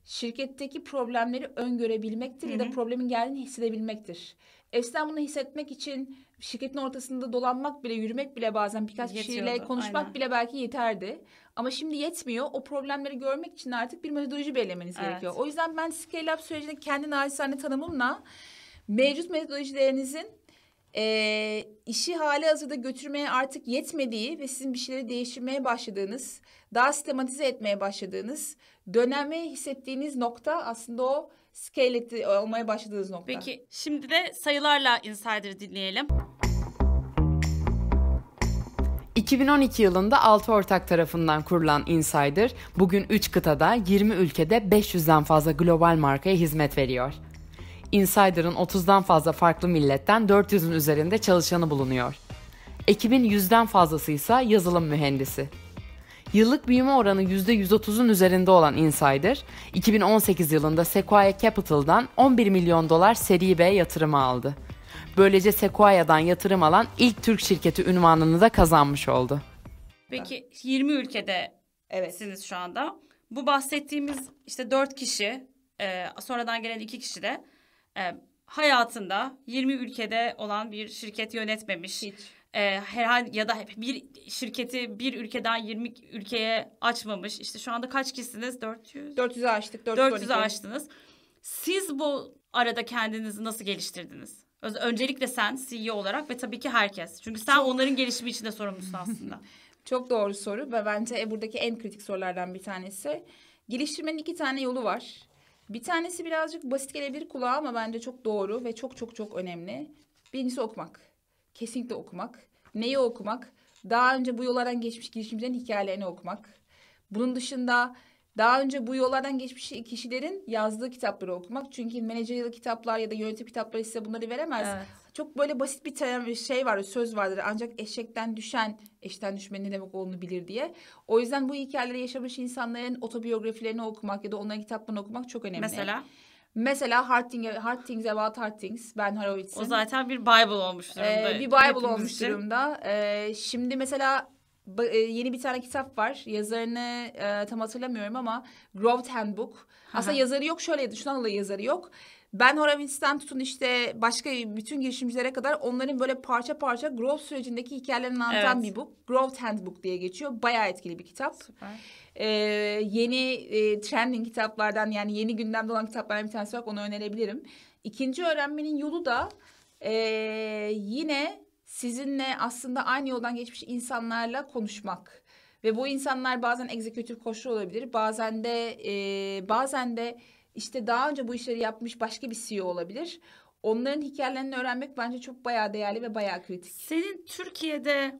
şirketteki problemleri öngörebilmektir hı hı. ya da problemin geldiğini hissedebilmektir. Eskiden bunu hissetmek için şirketin ortasında dolanmak bile, yürümek bile bazen birkaç Yetiyordu, kişiyle konuşmak aynen. bile belki yeterdi. Ama şimdi yetmiyor. O problemleri görmek için artık bir metodoloji belirlemeniz evet. gerekiyor. O yüzden ben scale up sürecinde kendi naçizane tanımımla mevcut metodolojilerinizin e, işi hali hazırda götürmeye artık yetmediği ve sizin bir şeyleri değiştirmeye başladığınız, daha sistematize etmeye başladığınız, döneme hissettiğiniz nokta aslında o scale etti, e, olmaya başladığınız nokta. Peki şimdi de sayılarla Insider dinleyelim. 2012 yılında 6 ortak tarafından kurulan Insider, bugün 3 kıtada 20 ülkede 500'den fazla global markaya hizmet veriyor. Insider'ın 30'dan fazla farklı milletten 400'ün üzerinde çalışanı bulunuyor. Ekibin 100'den fazlası ise yazılım mühendisi. Yıllık büyüme oranı %130'un üzerinde olan Insider, 2018 yılında Sequoia Capital'dan 11 milyon dolar seri B yatırımı aldı. Böylece Sequoia'dan yatırım alan ilk Türk şirketi ünvanını da kazanmış oldu. Peki 20 ülkede evet. şu anda. Bu bahsettiğimiz işte 4 kişi, e, sonradan gelen 2 kişi de e, hayatında 20 ülkede olan bir şirket yönetmemiş. Hiç e, herhangi ya da bir şirketi bir ülkeden 20 ülkeye açmamış. İşte şu anda kaç kişisiniz? 400. 400'ü açtık. 400 400'ü açtınız. Siz bu arada kendinizi nasıl geliştirdiniz? Öncelikle sen CEO olarak ve tabii ki herkes. Çünkü sen Çok... onların gelişimi için de sorumlusun aslında. *laughs* Çok doğru soru ve bence e, buradaki en kritik sorulardan bir tanesi. Geliştirmenin iki tane yolu var. Bir tanesi birazcık basit gelebilir kulağa ama bence çok doğru ve çok çok çok önemli. Birincisi okumak kesinlikle okumak. Neyi okumak? Daha önce bu yollardan geçmiş girişimcilerin hikayelerini okumak. Bunun dışında daha önce bu yollardan geçmiş kişilerin yazdığı kitapları okumak. Çünkü menajerli kitaplar ya da yönetim kitapları size bunları veremez. Evet. Çok böyle basit bir şey var, söz vardır. Ancak eşekten düşen, eşten düşmenin ne demek olduğunu bilir diye. O yüzden bu hikayeleri yaşamış insanların otobiyografilerini okumak ya da onların kitaplarını okumak çok önemli. Mesela? Mesela Hard, Thing, Hard Things About Hard Things Ben Horowitz'in. O zaten bir Bible olmuş durumda. Ee, bir Bible Hepimiz olmuş durumda. Ee, şimdi mesela e, yeni bir tane kitap var. Yazarını e, tam hatırlamıyorum ama Growth Handbook. Aslında yazarı yok şöyle şundan dolayı yazarı yok. Ben Horamins'ten tutun işte başka bütün girişimcilere kadar onların böyle parça parça growth sürecindeki hikayelerini anlatan evet. bir book. Growth Handbook diye geçiyor. Bayağı etkili bir kitap. Ee, yeni e, trending kitaplardan yani yeni gündemde olan kitaplardan bir tanesi olarak onu önerebilirim. İkinci öğrenmenin yolu da e, yine sizinle aslında aynı yoldan geçmiş insanlarla konuşmak. Ve bu insanlar bazen executive koşu olabilir, bazen de e, bazen de işte daha önce bu işleri yapmış başka bir CEO olabilir. Onların hikayelerini öğrenmek bence çok bayağı değerli ve bayağı kritik. Senin Türkiye'de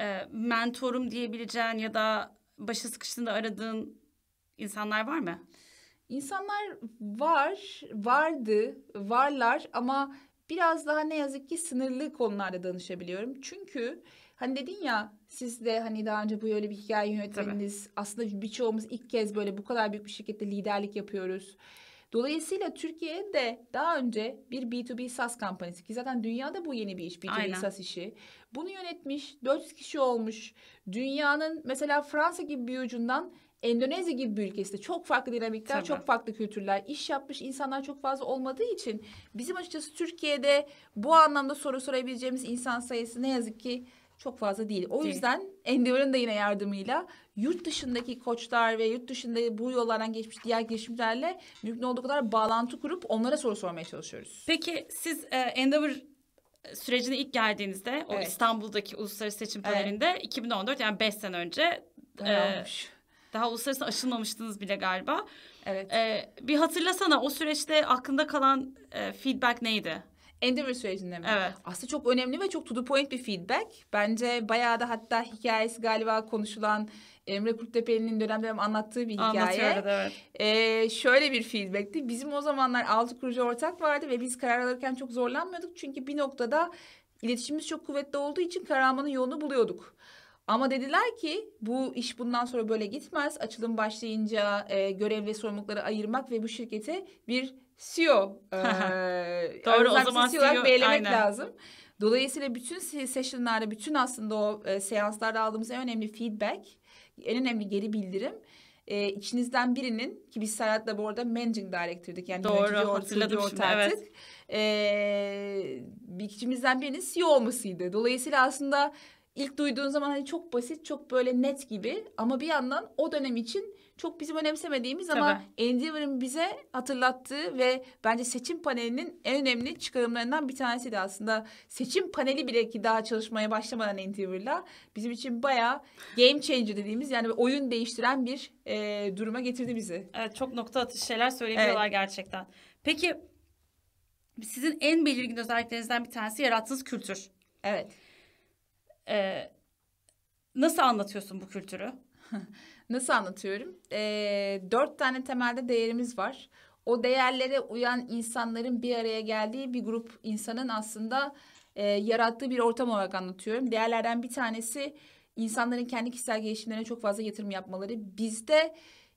e, mentorum diyebileceğin ya da başa sıkıştığında aradığın insanlar var mı? İnsanlar var, vardı, varlar ama biraz daha ne yazık ki sınırlı konularda danışabiliyorum. Çünkü Hani dedin ya siz de hani daha önce bu böyle bir hikaye yönetmeniniz. Tabii. Aslında birçoğumuz ilk kez böyle bu kadar büyük bir şirkette liderlik yapıyoruz. Dolayısıyla Türkiye'de daha önce bir B2B SaaS kampanyası ki zaten dünyada bu yeni bir iş B2B Aynen. SaaS işi. Bunu yönetmiş 400 kişi olmuş. Dünyanın mesela Fransa gibi bir ucundan Endonezya gibi bir ülkesinde çok farklı dinamikler, Tabii. çok farklı kültürler, iş yapmış insanlar çok fazla olmadığı için bizim açıkçası Türkiye'de bu anlamda soru sorabileceğimiz insan sayısı ne yazık ki çok fazla değil. O değil. yüzden Endeavor'ın da yine yardımıyla yurt dışındaki koçlar ve yurt dışında bu yollardan geçmiş diğer girişimlerle mümkün olduğu kadar bağlantı kurup onlara soru sormaya çalışıyoruz. Peki siz e, Endeavor sürecine ilk geldiğinizde o İstanbul'daki uluslararası seçim panelinde evet. 2014 yani 5 sene önce e, daha uluslararası aşılmamıştınız bile galiba. Evet. E, bir hatırlasana o süreçte aklında kalan e, feedback neydi? Endeavor sürecinde mi? Evet. Aslında çok önemli ve çok to the point bir feedback. Bence bayağı da hatta hikayesi galiba konuşulan Emre Kurttepe'nin dönem dönem anlattığı bir hikaye. evet. Ee, şöyle bir feedbackti. Bizim o zamanlar altı kurucu ortak vardı ve biz karar alırken çok zorlanmıyorduk. Çünkü bir noktada iletişimimiz çok kuvvetli olduğu için karar almanın yolunu buluyorduk. Ama dediler ki bu iş bundan sonra böyle gitmez. Açılım başlayınca e, görev ve sorumlulukları ayırmak ve bu şirkete bir CEO. *laughs* ee, Doğru o zaman CEO e olarak belirlemek lazım. Dolayısıyla bütün sessionlarda, bütün aslında o e, seanslarda aldığımız en önemli feedback, en önemli geri bildirim e, içinizden birinin ki biz Serhat'la bu arada managing director'dık yani Doğru, yönetici hatırladım şimdi, evet. E, bir içimizden birinin CEO olmasıydı. Dolayısıyla aslında ilk duyduğun zaman hani çok basit, çok böyle net gibi ama bir yandan o dönem için çok bizim önemsemediğimiz Tabii. ama Endeavor'ın bize hatırlattığı ve bence seçim panelinin en önemli çıkarımlarından bir tanesi de aslında. Seçim paneli bile ki daha çalışmaya başlamadan Endeavor'la bizim için bayağı game changer dediğimiz yani oyun değiştiren bir e, duruma getirdi bizi. Evet çok nokta atış şeyler söyleyebiliyorlar evet. gerçekten. Peki sizin en belirgin özelliklerinizden bir tanesi yarattığınız kültür. Evet. Ee, nasıl anlatıyorsun bu kültürü? *laughs* Nasıl anlatıyorum? Ee, dört tane temelde değerimiz var. O değerlere uyan insanların bir araya geldiği bir grup insanın aslında e, yarattığı bir ortam olarak anlatıyorum. Değerlerden bir tanesi insanların kendi kişisel gelişimlerine çok fazla yatırım yapmaları. Bizde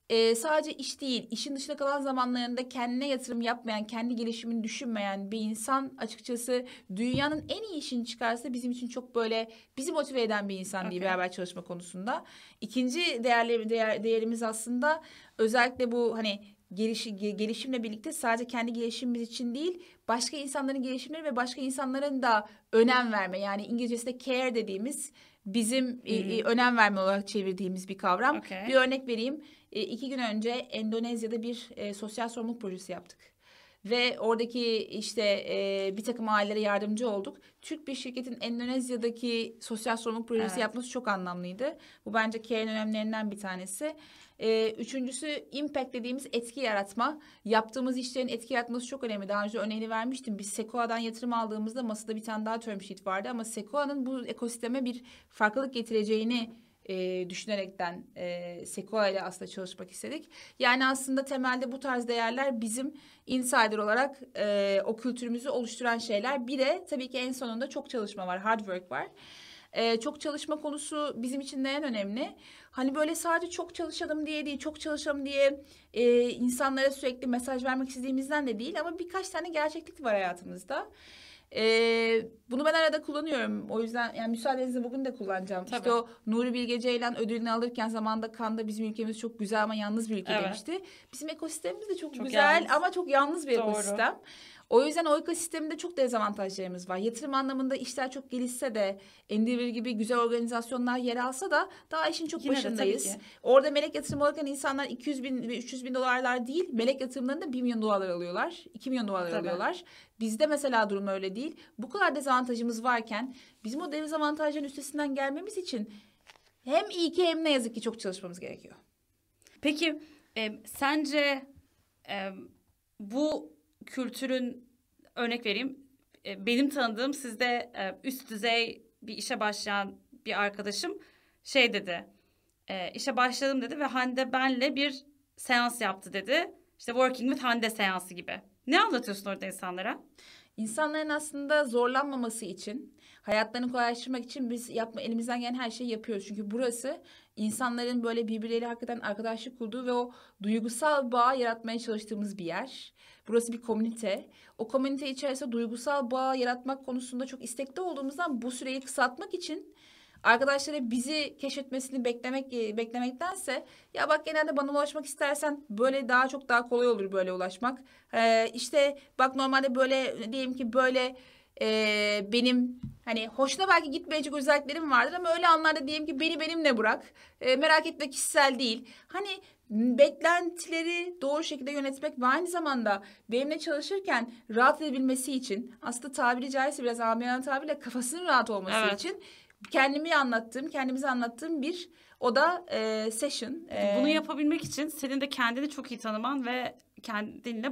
e, sadece iş değil, işin dışında kalan zamanlarında kendine yatırım yapmayan, kendi gelişimini düşünmeyen bir insan açıkçası dünyanın en iyi işini çıkarsa bizim için çok böyle bizi motive eden bir insan okay. diye beraber çalışma konusunda. İkinci değerli, değer, değerimiz aslında özellikle bu hani geliş, gelişimle birlikte sadece kendi gelişimimiz için değil başka insanların gelişimleri ve başka insanların da önem verme yani İngilizcesinde care dediğimiz bizim hmm. e, önem verme olarak çevirdiğimiz bir kavram. Okay. Bir örnek vereyim e, iki gün önce Endonezya'da bir e, sosyal sorumluluk projesi yaptık ve oradaki işte e, bir takım ailelere yardımcı olduk. Türk bir şirketin Endonezya'daki sosyal sorumluluk projesi evet. yapması çok anlamlıydı. Bu bence K'nin önemlerinden bir tanesi. E, üçüncüsü impact dediğimiz etki yaratma. Yaptığımız işlerin etki yaratması çok önemli. Daha önce örneğini vermiştim. Biz Sequoia'dan yatırım aldığımızda masada bir tane daha term sheet vardı ama Sequoia'nın bu ekosisteme bir farklılık getireceğini e, düşünerekten e, Sequoia ile aslında çalışmak istedik. Yani aslında temelde bu tarz değerler bizim insider olarak e, o kültürümüzü oluşturan şeyler. Bir de tabii ki en sonunda çok çalışma var, hard work var. Ee, çok çalışma konusu bizim için de en önemli. Hani böyle sadece çok çalışalım diye değil, çok çalışalım diye e, insanlara sürekli mesaj vermek istediğimizden de değil ama birkaç tane gerçeklik var hayatımızda. Ee, bunu ben arada kullanıyorum. O yüzden yani müsaadenizle bugün de kullanacağım. Tabii. İşte o Nuri Bilge Ceylan ödülünü alırken zamanda Kanda bizim ülkemiz çok güzel ama yalnız bir ülke evet. demişti. Bizim ekosistemimiz de çok, çok güzel yalnız. ama çok yalnız bir Doğru. ekosistem. O yüzden o ekosistemde çok dezavantajlarımız var. Yatırım anlamında işler çok gelişse de Endeavor gibi güzel organizasyonlar yer alsa da daha işin çok Yine başındayız. Orada melek yatırım alırken insanlar 200 bin ve 300 bin dolarlar değil melek yatırımlarında 1 milyon dolar alıyorlar. 2 milyon dolar alıyorlar. Bizde mesela durum öyle değil. Bu kadar dezavantajımız varken bizim o dezavantajların üstesinden gelmemiz için hem iyi ki hem ne yazık ki çok çalışmamız gerekiyor. Peki e, sence e, bu kültürün örnek vereyim e, benim tanıdığım sizde e, üst düzey bir işe başlayan bir arkadaşım şey dedi e, işe başladım dedi ve Hande benle bir seans yaptı dedi. İşte working with Hande seansı gibi. Ne anlatıyorsun orada insanlara? İnsanların aslında zorlanmaması için, hayatlarını kolaylaştırmak için biz yapma elimizden gelen her şeyi yapıyoruz. Çünkü burası insanların böyle birbirleriyle hakikaten arkadaşlık kurduğu ve o duygusal bağ yaratmaya çalıştığımız bir yer. Burası bir komünite. O komünite içerisinde duygusal bağ yaratmak konusunda çok istekli olduğumuzdan bu süreyi kısaltmak için arkadaşları bizi keşfetmesini beklemek e, beklemektense ya bak genelde bana ulaşmak istersen böyle daha çok daha kolay olur böyle ulaşmak. Ee, işte bak normalde böyle diyelim ki böyle e, benim hani hoşuna belki gitmeyecek özelliklerim vardır ama öyle anlarda diyelim ki beni benimle bırak. E, merak etme kişisel değil. Hani beklentileri doğru şekilde yönetmek ve aynı zamanda benimle çalışırken rahat edebilmesi için aslında tabiri caizse biraz amiyana tabirle kafasının rahat olması evet. için kendimi anlattığım, kendimizi anlattığım bir o da e, session. E, Bunu yapabilmek için senin de kendini çok iyi tanıman ve kendinle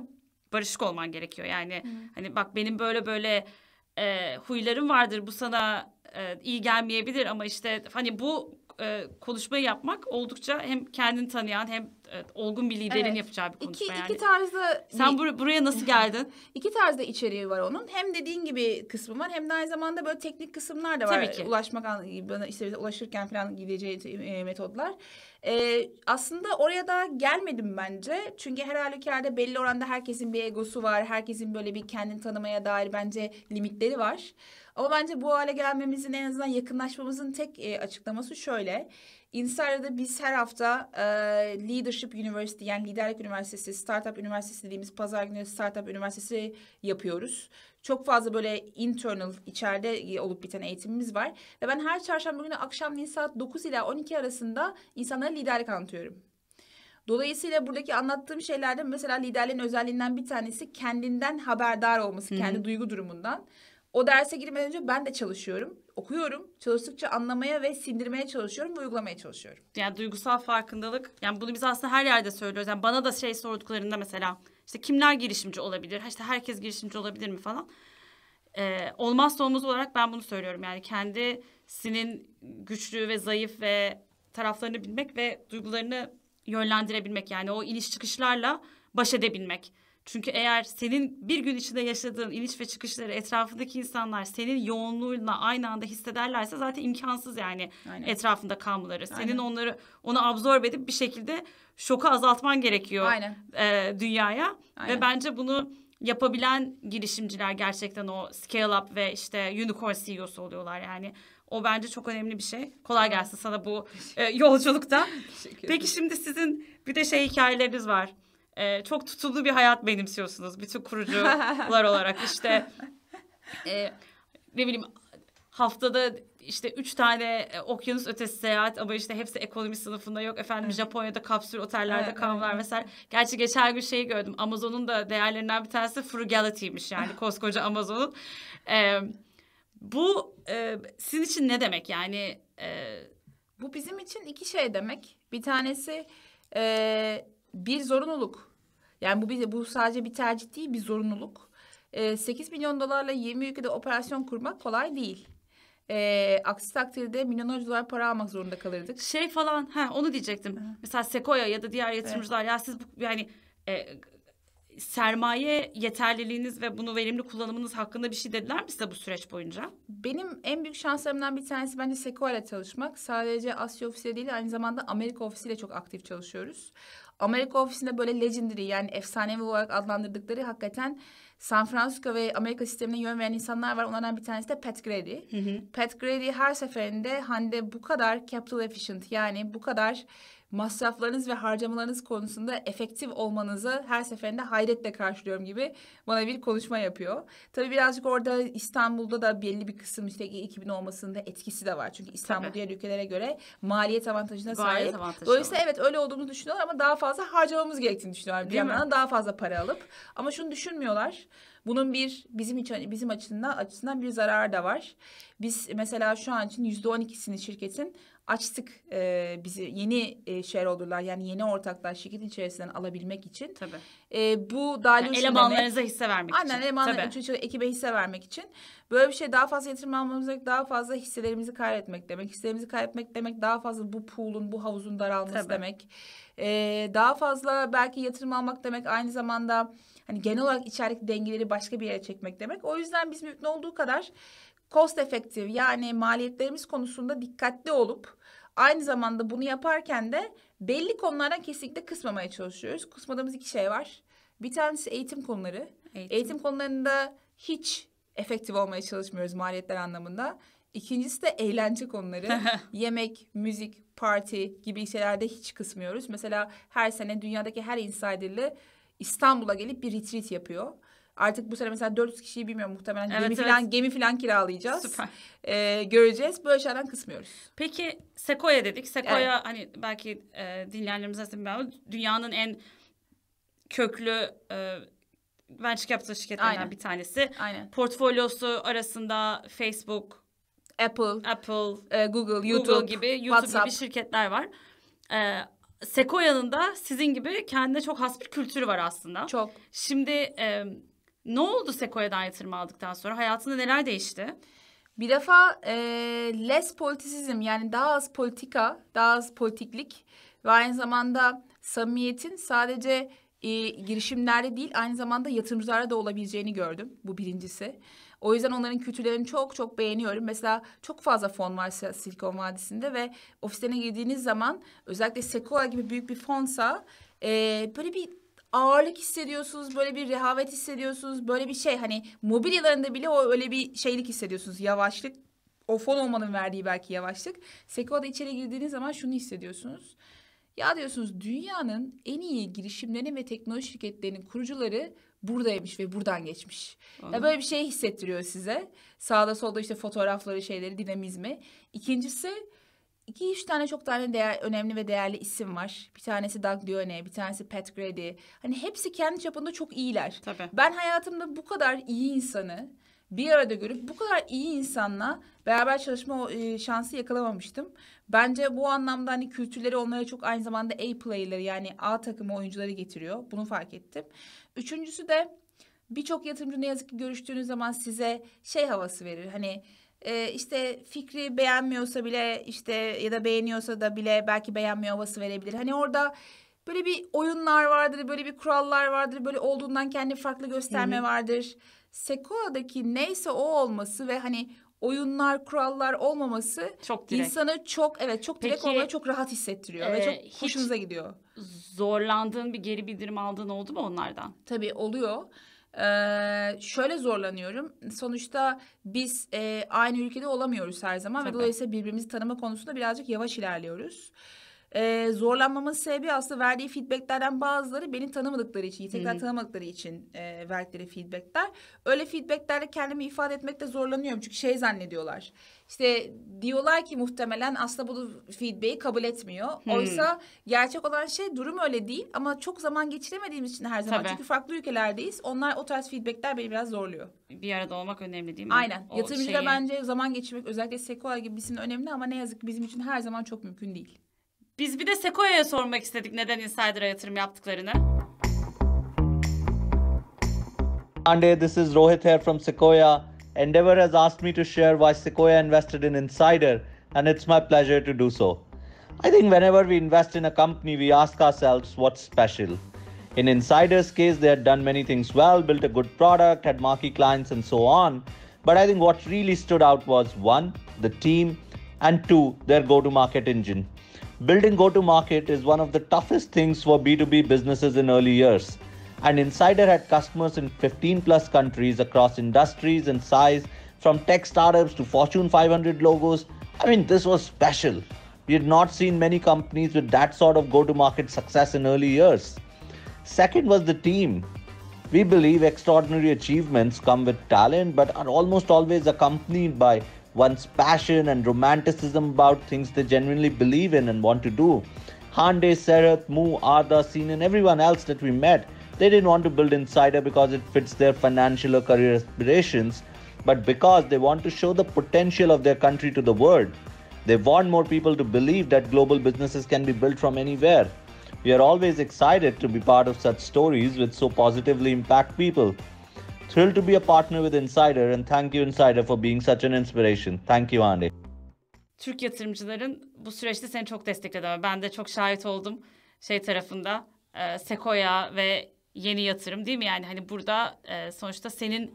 barışık olman gerekiyor. Yani hmm. hani bak benim böyle böyle e, huylarım vardır. Bu sana e, iyi gelmeyebilir ama işte hani bu e, konuşmayı yapmak oldukça hem kendini tanıyan hem e, olgun bir liderin evet. yapacağı bir konuşma iki, yani. İki tarzda... Sen bur buraya nasıl geldin? *laughs* İki tarzda içeriği var onun. Hem dediğin gibi kısmı var hem de aynı zamanda böyle teknik kısımlar da var. Tabii ki. Ulaşmak, bana işte ulaşırken falan gideceği e, metodlar. E, aslında oraya da gelmedim bence. Çünkü her halükarda belli oranda herkesin bir egosu var. Herkesin böyle bir kendini tanımaya dair bence limitleri var. Ama bence bu hale gelmemizin en azından yakınlaşmamızın tek e, açıklaması şöyle. İnsara'da biz her hafta e, Leadership University yani Liderlik Üniversitesi, Startup Üniversitesi dediğimiz pazar günü Startup Üniversitesi yapıyoruz. Çok fazla böyle internal içeride e, olup biten eğitimimiz var. Ve ben her çarşamba günü akşamleyin saat 9 ile 12 arasında insanlara liderlik anlatıyorum. Dolayısıyla buradaki anlattığım şeylerde mesela liderliğin özelliğinden bir tanesi kendinden haberdar olması, Hı-hı. kendi duygu durumundan. O derse girmeden önce ben de çalışıyorum, okuyorum. Çalıştıkça anlamaya ve sindirmeye çalışıyorum ve uygulamaya çalışıyorum. Yani duygusal farkındalık. Yani bunu biz aslında her yerde söylüyoruz. Yani bana da şey sorduklarında mesela işte kimler girişimci olabilir? işte herkes girişimci olabilir mi falan. Ee, olmazsa olmaz olarak ben bunu söylüyorum. Yani kendisinin güçlü ve zayıf ve taraflarını bilmek ve duygularını yönlendirebilmek. Yani o iniş çıkışlarla baş edebilmek. Çünkü eğer senin bir gün içinde yaşadığın iniş ve çıkışları etrafındaki insanlar senin yoğunluğuna aynı anda hissederlerse zaten imkansız yani Aynen. etrafında kalmaları. Senin onları onu absorbe edip bir şekilde şoku azaltman gerekiyor Aynen. E, dünyaya Aynen. ve bence bunu yapabilen girişimciler gerçekten o scale up ve işte unicorn CEO'su oluyorlar yani. O bence çok önemli bir şey. Kolay gelsin sana bu e, yolculukta. *laughs* Peki şimdi sizin bir de şey hikayeleriniz var e, çok tutulu bir hayat benimsiyorsunuz bütün *laughs* kurucular olarak. işte e, ne bileyim haftada işte üç tane e, okyanus ötesi seyahat ama işte hepsi ekonomi sınıfında yok. Efendim evet. Japonya'da kapsül otellerde evet, kalmalar evet. vesaire. Gerçi geçen gün şeyi gördüm. Amazon'un da değerlerinden bir tanesi frugalitymiş yani *laughs* koskoca Amazon'un. Ee, bu e, sizin için ne demek yani? E... Bu bizim için iki şey demek. Bir tanesi e, bir zorunluluk. Yani bu bir, bu sadece bir tercih değil bir zorunluluk. E, ee, 8 milyon dolarla 20 ülkede operasyon kurmak kolay değil. E, aksi takdirde milyonlarca dolar para almak zorunda kalırdık. Şey falan ha onu diyecektim. Hı. Mesela Sequoia ya da diğer yatırımcılar evet. ya siz bu, yani e, sermaye yeterliliğiniz ve bunu verimli kullanımınız hakkında bir şey dediler mi size bu süreç boyunca? Benim en büyük şanslarımdan bir tanesi bence Sequoia ile çalışmak. Sadece Asya ofisi değil aynı zamanda Amerika ofisiyle çok aktif çalışıyoruz. Amerika ofisinde böyle legendary yani efsanevi olarak adlandırdıkları hakikaten San Francisco ve Amerika sistemine yön veren insanlar var. Onlardan bir tanesi de Pat Grady. Hı hı. Pat Grady her seferinde Hande bu kadar capital efficient yani bu kadar masraflarınız ve harcamalarınız konusunda efektif olmanızı her seferinde hayretle karşılıyorum gibi bana bir konuşma yapıyor. Tabi birazcık orada İstanbul'da da belli bir kısım işte 2000 olmasında etkisi de var. Çünkü İstanbul Tabii. diğer ülkelere göre maliyet avantajına maliyet sahip. Avantajı Dolayısıyla var. evet öyle olduğunu düşünüyorlar ama daha fazla harcamamız gerektiğini düşünüyorlar. Bir yandan daha fazla para alıp ama şunu düşünmüyorlar. Bunun bir bizim için bizim açısından açısından bir zararı da var. Biz mesela şu an için yüzde on ikisini şirketin açtık e, bizi yeni e, shareholder'lar yani yeni ortaklar şirketin içerisinden alabilmek için. Tabii. E, bu dahil yani elemanlarınıza hisse vermek aynen, için. Aynen elemanlarınıza ekibe hisse vermek için. Böyle bir şey daha fazla yatırım almamız demek daha fazla hisselerimizi kaybetmek demek. Hisselerimizi kaybetmek demek daha fazla bu pool'un bu havuzun daralması Tabii. demek. E, daha fazla belki yatırım almak demek aynı zamanda hani genel olarak içerik dengeleri başka bir yere çekmek demek. O yüzden biz mümkün olduğu kadar cost efektif yani maliyetlerimiz konusunda dikkatli olup aynı zamanda bunu yaparken de belli konulardan kesinlikle kısmamaya çalışıyoruz. Kısmadığımız iki şey var. Bir tanesi eğitim konuları. Eğitim, eğitim konularında hiç efektif olmaya çalışmıyoruz maliyetler anlamında. İkincisi de eğlence konuları. *laughs* Yemek, müzik, parti gibi şeylerde hiç kısmıyoruz. Mesela her sene dünyadaki her insider'lı İstanbul'a gelip bir retreat yapıyor. Artık bu sene mesela 400 kişiyi bilmiyorum muhtemelen evet, gemi evet. falan gemi falan kiralayacağız. Süper. Ee, göreceğiz. Böyle şeylerden kısmıyoruz. Peki Sequoia dedik. Sequoia evet. hani belki e, dinleyenlerimiz aslında dünyanın en köklü e, venture capital şirketlerinden Aynen. bir tanesi. Aynen. Portfolyosu arasında Facebook, Apple, Apple, e, Google, YouTube Google gibi YouTube WhatsApp. gibi şirketler var. E, Sequoia'nın da sizin gibi kendine çok has bir kültürü var aslında. Çok. Şimdi e, ne oldu Sequoia'dan yatırım aldıktan sonra? Hayatında neler değişti? Bir defa e, less politisizm yani daha az politika, daha az politiklik ve aynı zamanda samimiyetin sadece e, girişimlerde değil aynı zamanda yatırımcılarda da olabileceğini gördüm. Bu birincisi. O yüzden onların kültürlerini çok çok beğeniyorum. Mesela çok fazla fon var Silikon Vadisi'nde ve ofislerine girdiğiniz zaman özellikle Sequoia gibi büyük bir fonsa e, böyle bir ağırlık hissediyorsunuz, böyle bir rehavet hissediyorsunuz, böyle bir şey hani mobilyalarında bile o öyle bir şeylik hissediyorsunuz, yavaşlık. O fon olmanın verdiği belki yavaşlık. Sekoda içeri girdiğiniz zaman şunu hissediyorsunuz. Ya diyorsunuz dünyanın en iyi girişimlerinin ve teknoloji şirketlerinin kurucuları buradaymış ve buradan geçmiş. Anladım. Ya böyle bir şey hissettiriyor size. Sağda solda işte fotoğrafları, şeyleri, dinamizmi. İkincisi iki üç tane çok tane değer, önemli ve değerli isim var. Bir tanesi Doug Dione, bir tanesi Pat Grady. Hani hepsi kendi çapında çok iyiler. Tabii. Ben hayatımda bu kadar iyi insanı bir arada görüp bu kadar iyi insanla beraber çalışma e, şansı yakalamamıştım. Bence bu anlamda hani kültürleri onlara çok aynı zamanda A player'ları yani A takımı oyuncuları getiriyor. Bunu fark ettim. Üçüncüsü de birçok yatırımcı ne yazık ki görüştüğünüz zaman size şey havası verir. Hani e, işte fikri beğenmiyorsa bile işte ya da beğeniyorsa da bile belki beğenmiyor havası verebilir. Hani orada böyle bir oyunlar vardır, böyle bir kurallar vardır, böyle olduğundan kendi farklı gösterme hı vardır. Sequoia'daki neyse o olması ve hani oyunlar, kurallar olmaması çok direkt. insanı çok evet çok direkt Peki, çok rahat hissettiriyor e, ve çok hoşunuza gidiyor. Zorlandığın bir geri bildirim aldığın oldu mu onlardan? Tabii oluyor. Ee, şöyle zorlanıyorum. Sonuçta biz e, aynı ülkede olamıyoruz her zaman Tabii. ve dolayısıyla birbirimizi tanıma konusunda birazcık yavaş ilerliyoruz. E, zorlanmamın sebebi aslında verdiği feedbacklerden bazıları beni tanımadıkları için, tekrar tanımadıkları için e, verdikleri feedbackler. Öyle feedbacklerle kendimi ifade etmekte zorlanıyorum çünkü şey zannediyorlar. İşte diyorlar ki muhtemelen aslında bu feedback'i kabul etmiyor. Hmm. Oysa gerçek olan şey durum öyle değil ama çok zaman geçiremediğimiz için her zaman. Tabii. Çünkü farklı ülkelerdeyiz. Onlar o tarz feedbackler beni biraz zorluyor. Bir arada olmak önemli değil mi? Aynen. O Yatırımcıda şeyi... bence zaman geçirmek özellikle Sequoia gibi birisinin önemli ama ne yazık ki bizim için her zaman çok mümkün değil. Biz bir de Sequoia'ya sormak istedik neden Insider'a yatırım yaptıklarını. this is Rohit here from Sequoia. Endeavor has asked me to share why Sequoia invested in Insider, and it's my pleasure to do so. I think whenever we invest in a company, we ask ourselves what's special. In Insider's case, they had done many things well, built a good product, had marquee clients, and so on. But I think what really stood out was one, the team, and two, their go to market engine. Building go to market is one of the toughest things for B2B businesses in early years. And Insider had customers in 15 plus countries across industries and size, from tech startups to Fortune 500 logos. I mean, this was special. We had not seen many companies with that sort of go to market success in early years. Second was the team. We believe extraordinary achievements come with talent but are almost always accompanied by one's passion and romanticism about things they genuinely believe in and want to do. Hande, Sarath, Mu, Arda, Sin, and everyone else that we met, they didn't want to build Insider because it fits their financial or career aspirations, but because they want to show the potential of their country to the world. They want more people to believe that global businesses can be built from anywhere. We are always excited to be part of such stories which so positively impact people. Thrilled to be a partner with Insider and thank you Insider for being such an inspiration. Thank you Hande. Türk yatırımcıların bu süreçte seni çok destekledi. Ben de çok şahit oldum şey tarafında. E, Sequoia ve yeni yatırım değil mi? Yani hani burada e, sonuçta senin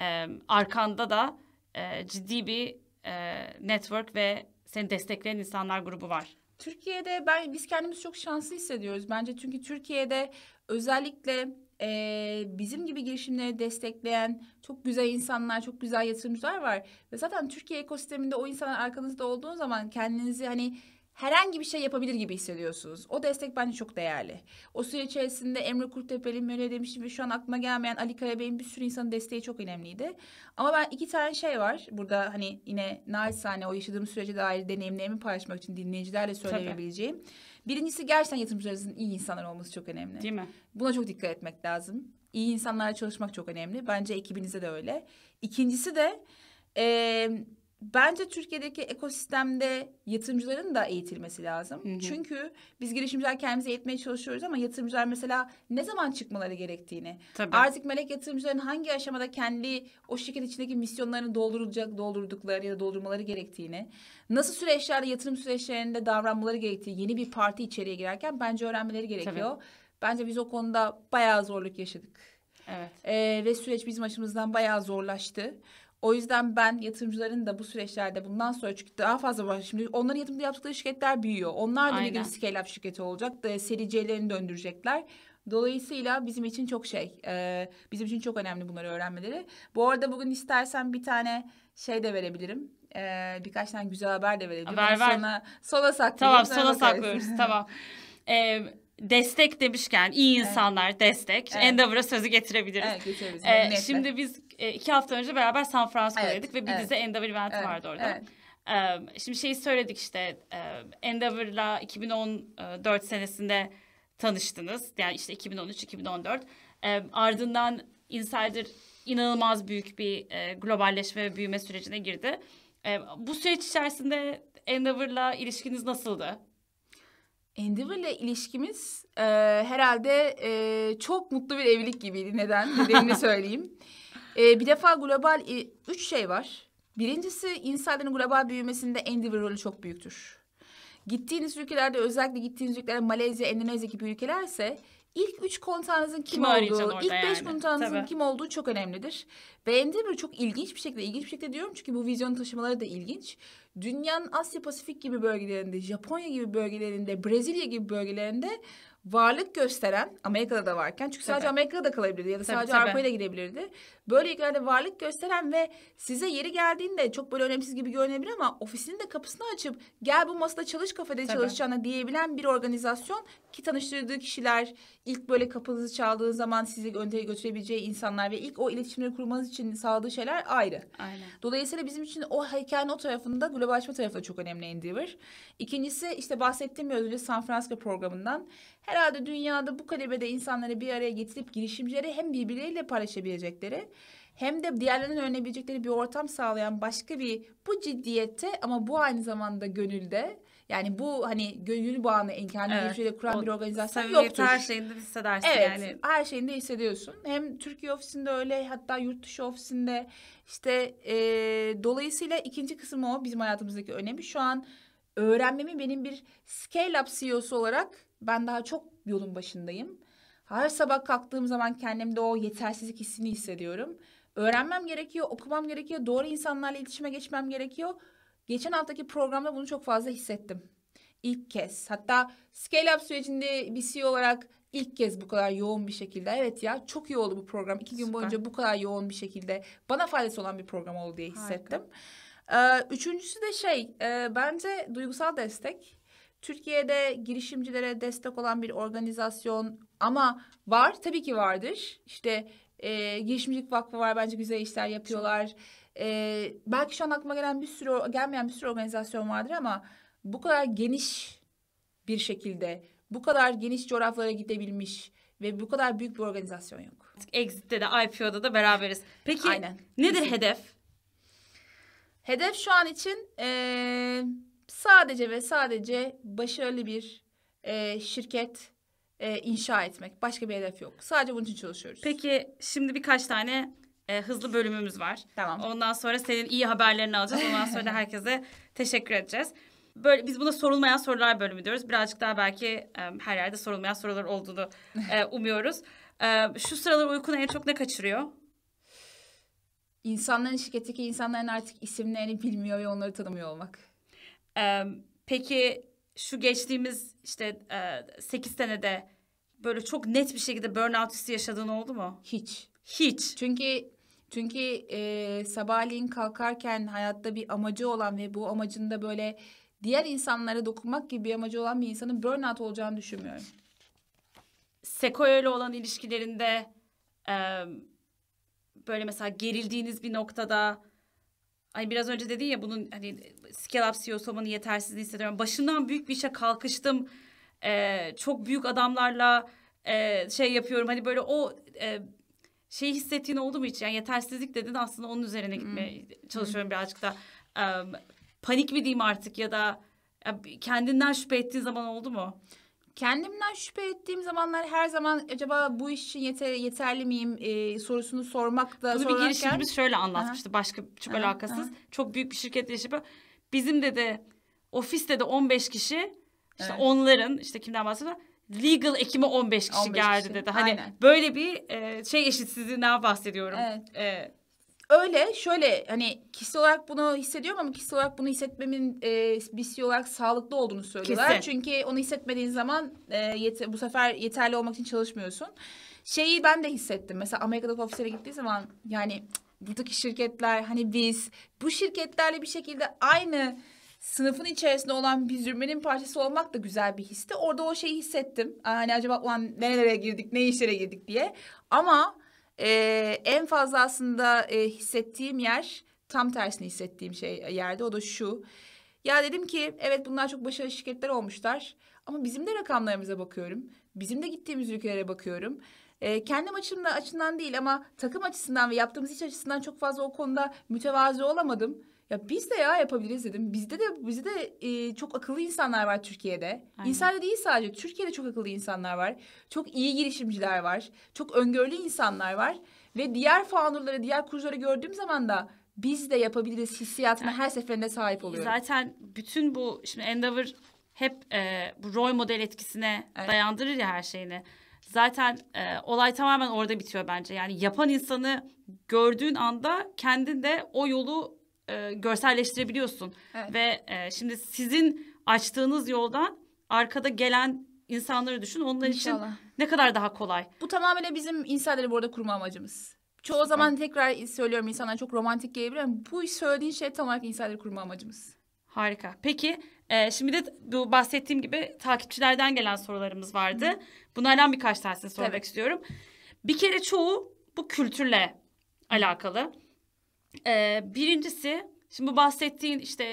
e, arkanda da e, ciddi bir e, network ve seni destekleyen insanlar grubu var. Türkiye'de ben biz kendimizi çok şanslı hissediyoruz bence çünkü Türkiye'de özellikle e, bizim gibi girişimleri destekleyen çok güzel insanlar, çok güzel yatırımcılar var. Ve zaten Türkiye ekosisteminde o insanlar arkanızda olduğu zaman kendinizi hani herhangi bir şey yapabilir gibi hissediyorsunuz. O destek bence çok değerli. O süre içerisinde Emre Kurtepe'li, Mölye demiştim ve şu an aklıma gelmeyen Ali Bey'in bir sürü insanın desteği çok önemliydi. Ama ben iki tane şey var. Burada hani yine naçizane o yaşadığım sürece dair deneyimlerimi paylaşmak için dinleyicilerle söyleyebileceğim. Tabii. Birincisi gerçekten yatırımcılarımızın iyi insanlar olması çok önemli. Değil mi? Buna çok dikkat etmek lazım. İyi insanlarla çalışmak çok önemli. Bence ekibinize de öyle. İkincisi de e, bence Türkiye'deki ekosistemde yatırımcıların da eğitilmesi lazım. Hı hı. Çünkü biz girişimciler kendimizi eğitmeye çalışıyoruz ama yatırımcılar mesela ne zaman çıkmaları gerektiğini, Tabii. artık melek yatırımcıların hangi aşamada kendi o şirket içindeki misyonlarını doldurulacak, doldurdukları ya da doldurmaları gerektiğini, nasıl süreçlerde yatırım süreçlerinde davranmaları gerektiği, yeni bir parti içeriye girerken bence öğrenmeleri gerekiyor. Tabii. Bence biz o konuda bayağı zorluk yaşadık. Evet. Ee, ve süreç bizim açımızdan bayağı zorlaştı. O yüzden ben yatırımcıların da bu süreçlerde bundan sonra çünkü daha fazla var. Şimdi onların yatırımda yaptıkları şirketler büyüyor. Onlar da Aynen. bir gün scale up şirketi olacak. Da, ee, seri C'lerini döndürecekler. Dolayısıyla bizim için çok şey, e, bizim için çok önemli bunları öğrenmeleri. Bu arada bugün istersen bir tane şey de verebilirim. Ee, birkaç tane güzel haber de verebilirim. Haber ver. Sonra, sola saklayayım. Tamam sola saklıyoruz tamam. *laughs* Ee, destek demişken iyi insanlar evet. destek. Evet. Endeavor'a sözü getirebiliriz. Evet, getirebiliriz. Ee, şimdi biz e, iki hafta önce beraber San Francisco'daydık evet. ve bir evet. dizi Endeavor eventi evet. vardı orada. Evet. Ee, şimdi şeyi söyledik işte e, Endeavor'la 2014 senesinde tanıştınız. Yani işte 2013-2014. E, ee, ardından Insider inanılmaz büyük bir e, globalleşme ve büyüme sürecine girdi. E, bu süreç içerisinde Endeavor'la ilişkiniz nasıldı? ile ilişkimiz e, herhalde e, çok mutlu bir evlilik gibiydi. Neden? Nedenini *laughs* söyleyeyim. E, bir defa global e, üç şey var. Birincisi insanların global büyümesinde Endeavor rolü çok büyüktür. Gittiğiniz ülkelerde özellikle gittiğiniz ülkelerde Malezya, Endonezya gibi ülkelerse ilk üç kontağınızın kim Kimi olduğu, orada ilk beş yani? kontağınızın Tabii. kim olduğu çok önemlidir. Ve Endeavor çok ilginç bir şekilde, ilginç bir şekilde diyorum çünkü bu vizyon taşımaları da ilginç dünyanın Asya Pasifik gibi bölgelerinde, Japonya gibi bölgelerinde, Brezilya gibi bölgelerinde varlık gösteren Amerika'da da varken çünkü sadece tabii. Amerika'da da kalabilirdi ya da sadece tabii, Avrupa'ya da gidebilirdi. Böyle ülkelerde varlık gösteren ve size yeri geldiğinde çok böyle önemsiz gibi görünebilir ama ofisinin de kapısını açıp gel bu masada çalış kafede tabii. çalışacağına diyebilen bir organizasyon ki tanıştırdığı kişiler ilk böyle kapınızı çaldığı zaman sizi önteye götürebileceği insanlar ve ilk o iletişimleri kurmanız için sağladığı şeyler ayrı. Aynen. Dolayısıyla bizim için o hikayenin o tarafında globalleşme tarafı da çok önemli Endeavor. İkincisi işte bahsettiğim önce San Francisco programından Herhalde dünyada bu kalibede insanları bir araya getirip girişimcileri hem birbirleriyle paylaşabilecekleri hem de diğerlerinin öğrenebilecekleri bir ortam sağlayan başka bir bu ciddiyette ama bu aynı zamanda gönülde yani bu hani gönül bağını kendi evet, gücüyle kuran bir organizasyon yoktur. her şeyinde hissedersin evet, yani. her şeyinde hissediyorsun. Hem Türkiye ofisinde öyle hatta yurt dışı ofisinde işte e, dolayısıyla ikinci kısım o bizim hayatımızdaki önemi. Şu an öğrenmemi benim bir scale up CEO'su olarak ben daha çok yolun başındayım. Her sabah kalktığım zaman kendimde o yetersizlik hissini hissediyorum. Öğrenmem gerekiyor, okumam gerekiyor, doğru insanlarla iletişime geçmem gerekiyor. Geçen haftaki programda bunu çok fazla hissettim. İlk kez. Hatta Scale Up sürecinde bir CEO olarak ilk kez bu kadar yoğun bir şekilde. Evet ya çok iyi oldu bu program. İki Süper. gün boyunca bu kadar yoğun bir şekilde bana faydası olan bir program oldu diye hissettim. Ee, üçüncüsü de şey e, bence duygusal destek. Türkiye'de girişimcilere destek olan bir organizasyon ama var tabii ki vardır. İşte e, girişimcilik vakfı var bence güzel işler yapıyorlar. E, belki şu an aklıma gelen bir sürü gelmeyen bir sürü organizasyon vardır ama bu kadar geniş bir şekilde bu kadar geniş coğrafyalara gidebilmiş ve bu kadar büyük bir organizasyon yok. Exit'te de IPO'da da beraberiz. Peki Aynen. nedir hedef? Hedef şu an için ee, sadece ve sadece başarılı bir e, şirket e, inşa etmek. Başka bir hedef yok. Sadece bunun için çalışıyoruz. Peki şimdi birkaç tane e, hızlı bölümümüz var. Tamam. Ondan sonra senin iyi haberlerini alacağız. Ondan sonra da herkese *laughs* teşekkür edeceğiz. Böyle biz buna sorulmayan sorular bölümü diyoruz. Birazcık daha belki e, her yerde sorulmayan sorular olduğunu e, *laughs* umuyoruz. E, şu sıralar uykunu en çok ne kaçırıyor? İnsanların şirketteki insanların artık isimlerini bilmiyor ve onları tanımıyor olmak. Ee, peki şu geçtiğimiz işte e, 8 senede böyle çok net bir şekilde burnout hissi yaşadığın oldu mu? Hiç. Hiç. Çünkü çünkü e, sabahleyin kalkarken hayatta bir amacı olan ve bu amacında böyle diğer insanlara dokunmak gibi bir amacı olan bir insanın burnout olacağını düşünmüyorum. Sekoya ile olan ilişkilerinde e, böyle mesela gerildiğiniz bir noktada hani biraz önce dedi ya bunun hani scale up CEO'sumun yetersizliğini hissediyorum. Başından büyük bir işe kalkıştım. Ee, çok büyük adamlarla e, şey yapıyorum. Hani böyle o e, şey hissettiğin oldu mu hiç? Yani yetersizlik dedin aslında onun üzerine hmm. gitmeye hmm. çalışıyorum hmm. birazcık da. Um, panik mi diyeyim artık ya da ya kendinden şüphe ettiğin zaman oldu mu? kendimden şüphe ettiğim zamanlar her zaman acaba bu iş için yeter, yeterli miyim e, sorusunu sormak da Bunu sorarken... bir girişimcimiz şöyle anlatmıştı. Başka çok alakasız. Aha. Çok büyük bir şirketle yaşayıp bizim dedi ofiste de 15 kişi işte evet. onların işte kimden bahsediyor? Legal ekime 15 kişi 15 geldi kişi. dedi. Hani Aynen. böyle bir e, şey eşitsizliğinden bahsediyorum. Evet. E, Öyle şöyle hani kişisel olarak bunu hissediyorum ama kişisel olarak bunu hissetmemin e, bir şey olarak sağlıklı olduğunu söylüyorlar. Kesin. Çünkü onu hissetmediğin zaman e, yet- bu sefer yeterli olmak için çalışmıyorsun. Şeyi ben de hissettim. Mesela Amerika'da ofislere gittiği zaman yani buradaki şirketler hani biz bu şirketlerle bir şekilde aynı sınıfın içerisinde olan bir zümrenin parçası olmak da güzel bir histi. Orada o şeyi hissettim. Hani acaba ulan nerelere girdik, ne işlere girdik diye. Ama e, en fazla aslında e, hissettiğim yer tam tersini hissettiğim şey yerde o da şu. Ya dedim ki evet bunlar çok başarılı şirketler olmuşlar ama bizim de rakamlarımıza bakıyorum. Bizim de gittiğimiz ülkelere bakıyorum. E, kendim açımdan açından değil ama takım açısından ve yaptığımız iş açısından çok fazla o konuda mütevazı olamadım. Ya biz de ya yapabiliriz dedim. Bizde de bizde de e, çok akıllı insanlar var Türkiye'de. Aynen. İnsan'da değil sadece Türkiye'de çok akıllı insanlar var. Çok iyi girişimciler var. Çok öngörülü insanlar var ve diğer founder'ları, diğer kurucuları gördüğüm zaman da biz de yapabiliriz hissiyatına her seferinde sahip oluyorum. Zaten bütün bu şimdi Endeavor hep e, bu rol model etkisine evet. dayandırır ya her şeyini. Zaten e, olay tamamen orada bitiyor bence. Yani yapan insanı gördüğün anda kendin de o yolu e, görselleştirebiliyorsun. Evet. Ve e, şimdi sizin açtığınız yoldan arkada gelen insanları düşün. Onlar İnşallah. için ne kadar daha kolay. Bu tamamen bizim insanları burada kurma amacımız. Çoğu zaman tekrar söylüyorum insanlar çok romantik gelebilir ama bu söylediğin şey tam olarak insider'ı kurma amacımız. Harika. Peki e, şimdi de bu bahsettiğim gibi takipçilerden gelen sorularımız vardı. Bunlardan birkaç tanesini sormak Tabii istiyorum. Bir kere çoğu bu kültürle alakalı. Ee, birincisi şimdi bu bahsettiğin işte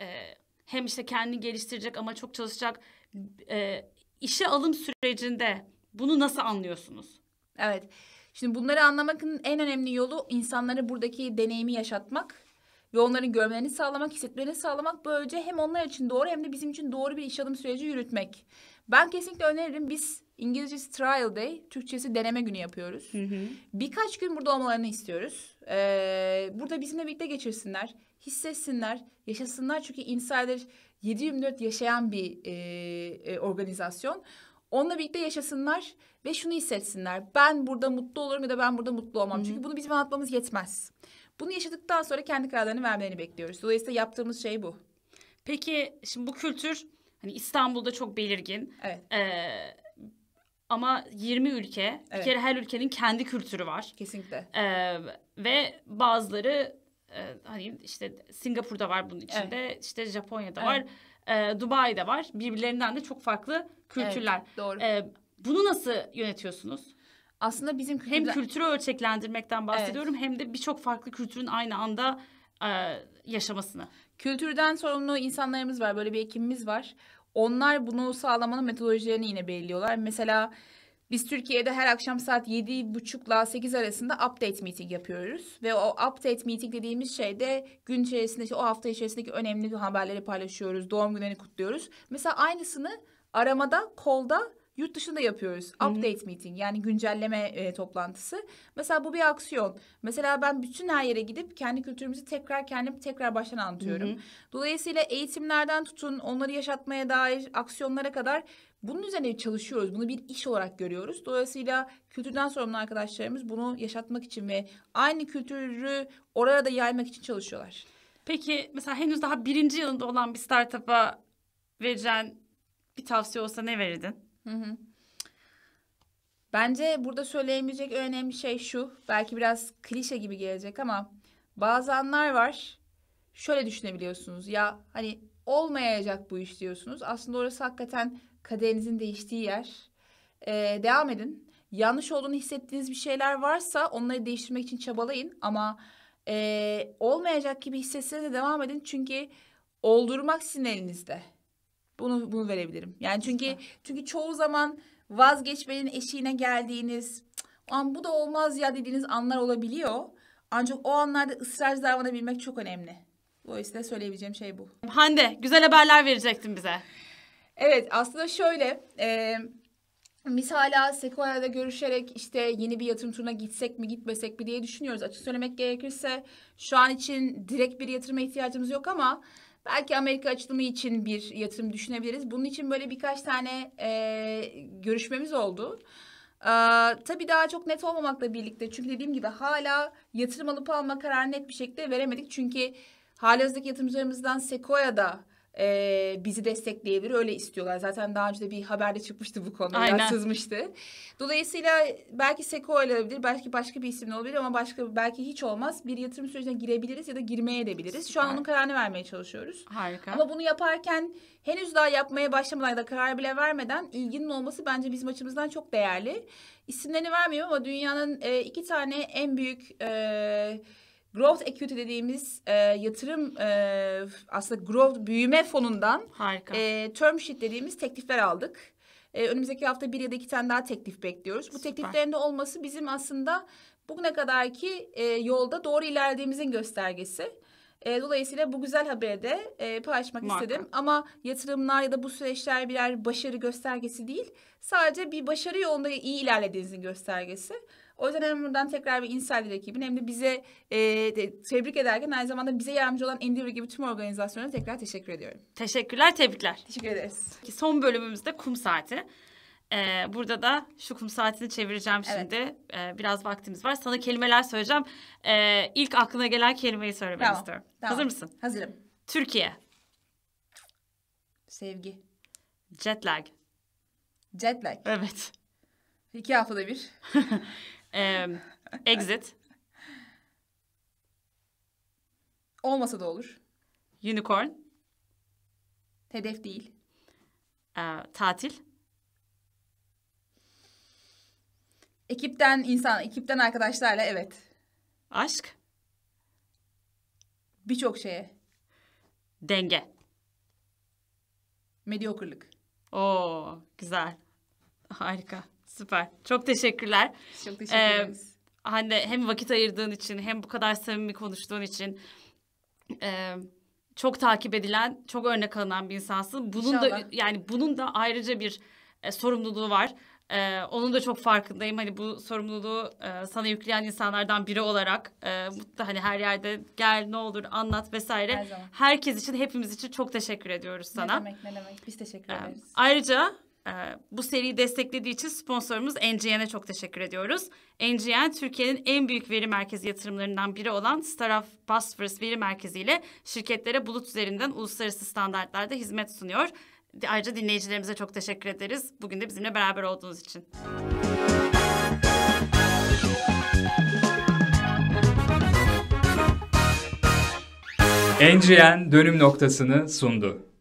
e, hem işte kendini geliştirecek ama çok çalışacak e, işe alım sürecinde bunu nasıl anlıyorsunuz? Evet. Şimdi bunları anlamakın en önemli yolu insanlara buradaki deneyimi yaşatmak ve onların görmelerini sağlamak, hissetmelerini sağlamak. Böylece hem onlar için doğru hem de bizim için doğru bir iş alım süreci yürütmek. Ben kesinlikle öneririm biz İngilizcesi trial day, Türkçesi deneme günü yapıyoruz. Hı hı. Birkaç gün burada olmalarını istiyoruz. Ee, burada bizimle birlikte geçirsinler, hissetsinler, yaşasınlar. Çünkü Insider 7-24 yaşayan bir e, e, organizasyon. Onunla birlikte yaşasınlar ve şunu hissetsinler. Ben burada mutlu olurum ya da ben burada mutlu olmam. Hı-hı. Çünkü bunu bizim anlatmamız yetmez. Bunu yaşadıktan sonra kendi kararlarını vermelerini bekliyoruz. Dolayısıyla yaptığımız şey bu. Peki şimdi bu kültür hani İstanbul'da çok belirgin. Evet. Ee, ama 20 ülke, evet. bir kere her ülkenin kendi kültürü var. Kesinlikle. Ee, ve bazıları e, hani işte Singapur'da var bunun içinde, evet. işte Japonya'da evet. var, e, Dubai'de var. Birbirlerinden de çok farklı kültürler. Evet, doğru. E, bunu nasıl yönetiyorsunuz? Aslında bizim kültürden... hem kültürü ölçeklendirmekten bahsediyorum evet. hem de birçok farklı kültürün aynı anda e, yaşamasını. Kültürden sorumlu insanlarımız var, böyle bir ekibimiz var onlar bunu sağlamanın metodolojilerini yine belirliyorlar. Mesela biz Türkiye'de her akşam saat 7.30 ile 8 arasında update meeting yapıyoruz. Ve o update meeting dediğimiz şeyde gün içerisinde, işte o hafta içerisindeki önemli haberleri paylaşıyoruz. Doğum günlerini kutluyoruz. Mesela aynısını aramada, kolda Yurt dışında yapıyoruz. Hı-hı. Update meeting yani güncelleme e, toplantısı. Mesela bu bir aksiyon. Mesela ben bütün her yere gidip kendi kültürümüzü tekrar kendim tekrar baştan anlatıyorum. Hı-hı. Dolayısıyla eğitimlerden tutun onları yaşatmaya dair aksiyonlara kadar bunun üzerine çalışıyoruz. Bunu bir iş olarak görüyoruz. Dolayısıyla kültürden sorumlu arkadaşlarımız bunu yaşatmak için ve aynı kültürü orada da yaymak için çalışıyorlar. Peki mesela henüz daha birinci yılında olan bir startup'a vereceğin bir tavsiye olsa ne verirdin? Bence burada söyleyemeyecek önemli şey şu. Belki biraz klişe gibi gelecek ama bazı anlar var. Şöyle düşünebiliyorsunuz. Ya hani olmayacak bu iş diyorsunuz. Aslında orası hakikaten kaderinizin değiştiği yer. Ee, devam edin. Yanlış olduğunu hissettiğiniz bir şeyler varsa onları değiştirmek için çabalayın. Ama e, olmayacak gibi hissetseniz de devam edin. Çünkü oldurmak sizin elinizde. Bunu bunu verebilirim. Yani çünkü çünkü çoğu zaman vazgeçmenin eşiğine geldiğiniz, an bu da olmaz ya dediğiniz anlar olabiliyor. Ancak o anlarda ısrarcı davranabilmek çok önemli. bu Dolayısıyla söyleyebileceğim şey bu. Hande, güzel haberler verecektin bize. Evet, aslında şöyle, e, biz Sequoia'da görüşerek işte yeni bir yatırım turuna gitsek mi gitmesek mi diye düşünüyoruz. Açık söylemek gerekirse şu an için direkt bir yatırıma ihtiyacımız yok ama Belki Amerika açılımı için bir yatırım düşünebiliriz. Bunun için böyle birkaç tane e, görüşmemiz oldu. Ee, tabii daha çok net olmamakla birlikte çünkü dediğim gibi hala yatırım alıp alma kararını net bir şekilde veremedik. Çünkü halihazırdaki yatırımcılarımızdan Sequoia'da e, bizi destekleyebilir. Öyle istiyorlar. Zaten daha önce de bir haberde çıkmıştı bu konu. Aynen. Sızmıştı. Dolayısıyla belki Seko olabilir. Belki başka bir isimle olabilir ama başka belki hiç olmaz. Bir yatırım sürecine girebiliriz ya da girmeye edebiliriz. Süper. Şu an onun kararını vermeye çalışıyoruz. Harika. Ama bunu yaparken henüz daha yapmaya başlamadan ya da karar bile vermeden ilginin olması bence bizim açımızdan çok değerli. İsimlerini vermiyorum ama dünyanın e, iki tane en büyük... E, Growth Equity dediğimiz e, yatırım e, aslında growth büyüme fonundan Harika. E, term sheet dediğimiz teklifler aldık. E, önümüzdeki hafta bir ya da iki tane daha teklif bekliyoruz. Süper. Bu tekliflerin de olması bizim aslında bugüne kadarki e, yolda doğru ilerlediğimizin göstergesi. E, dolayısıyla bu güzel haberi de e, paylaşmak Marka. istedim. Ama yatırımlar ya da bu süreçler birer başarı göstergesi değil. Sadece bir başarı yolunda iyi ilerlediğinizin göstergesi. O yüzden hem buradan tekrar bir Insider ekibine hem de bize e, de, tebrik ederken aynı zamanda bize yardımcı olan Endeavor gibi tüm organizasyonlara tekrar teşekkür ediyorum. Teşekkürler, tebrikler. Teşekkür ederiz. Son bölümümüzde kum saati. Ee, burada da şu kum saatini çevireceğim evet. şimdi. Ee, biraz vaktimiz var. Sana kelimeler söyleyeceğim. Ee, ilk aklına gelen kelimeyi söylemeni tamam, istiyorum. Tamam. Hazır mısın? Hazırım. Türkiye. Sevgi. Jet lag. Jet lag. Evet. İki haftada bir. *laughs* exit. Olmasa da olur. Unicorn. Hedef değil. Ee, tatil. Ekipten insan, ekipten arkadaşlarla evet. Aşk. Birçok şeye. Denge. Medyokurluk. Oo, güzel. Harika. Süper. Çok teşekkürler. Çok ee, teşekkür ederiz. Ee, Hande hem vakit ayırdığın için hem bu kadar samimi konuştuğun için e, çok takip edilen, çok örnek alınan bir insansın. Bunun İnşallah. da yani bunun da ayrıca bir e, sorumluluğu var. E, onun da çok farkındayım. Hani bu sorumluluğu e, sana yükleyen insanlardan biri olarak e, mutlu hani her yerde gel ne olur anlat vesaire. Her zaman. Herkes için hepimiz için çok teşekkür ediyoruz sana. Ne demek ne demek. Biz teşekkür e, ederiz. E, ayrıca ee, bu seriyi desteklediği için sponsorumuz NGN'e çok teşekkür ediyoruz. NGN Türkiye'nin en büyük veri merkezi yatırımlarından biri olan Staraf Bosphorus Veri Merkezi ile şirketlere bulut üzerinden uluslararası standartlarda hizmet sunuyor. Ayrıca dinleyicilerimize çok teşekkür ederiz. Bugün de bizimle beraber olduğunuz için. NGN dönüm noktasını sundu.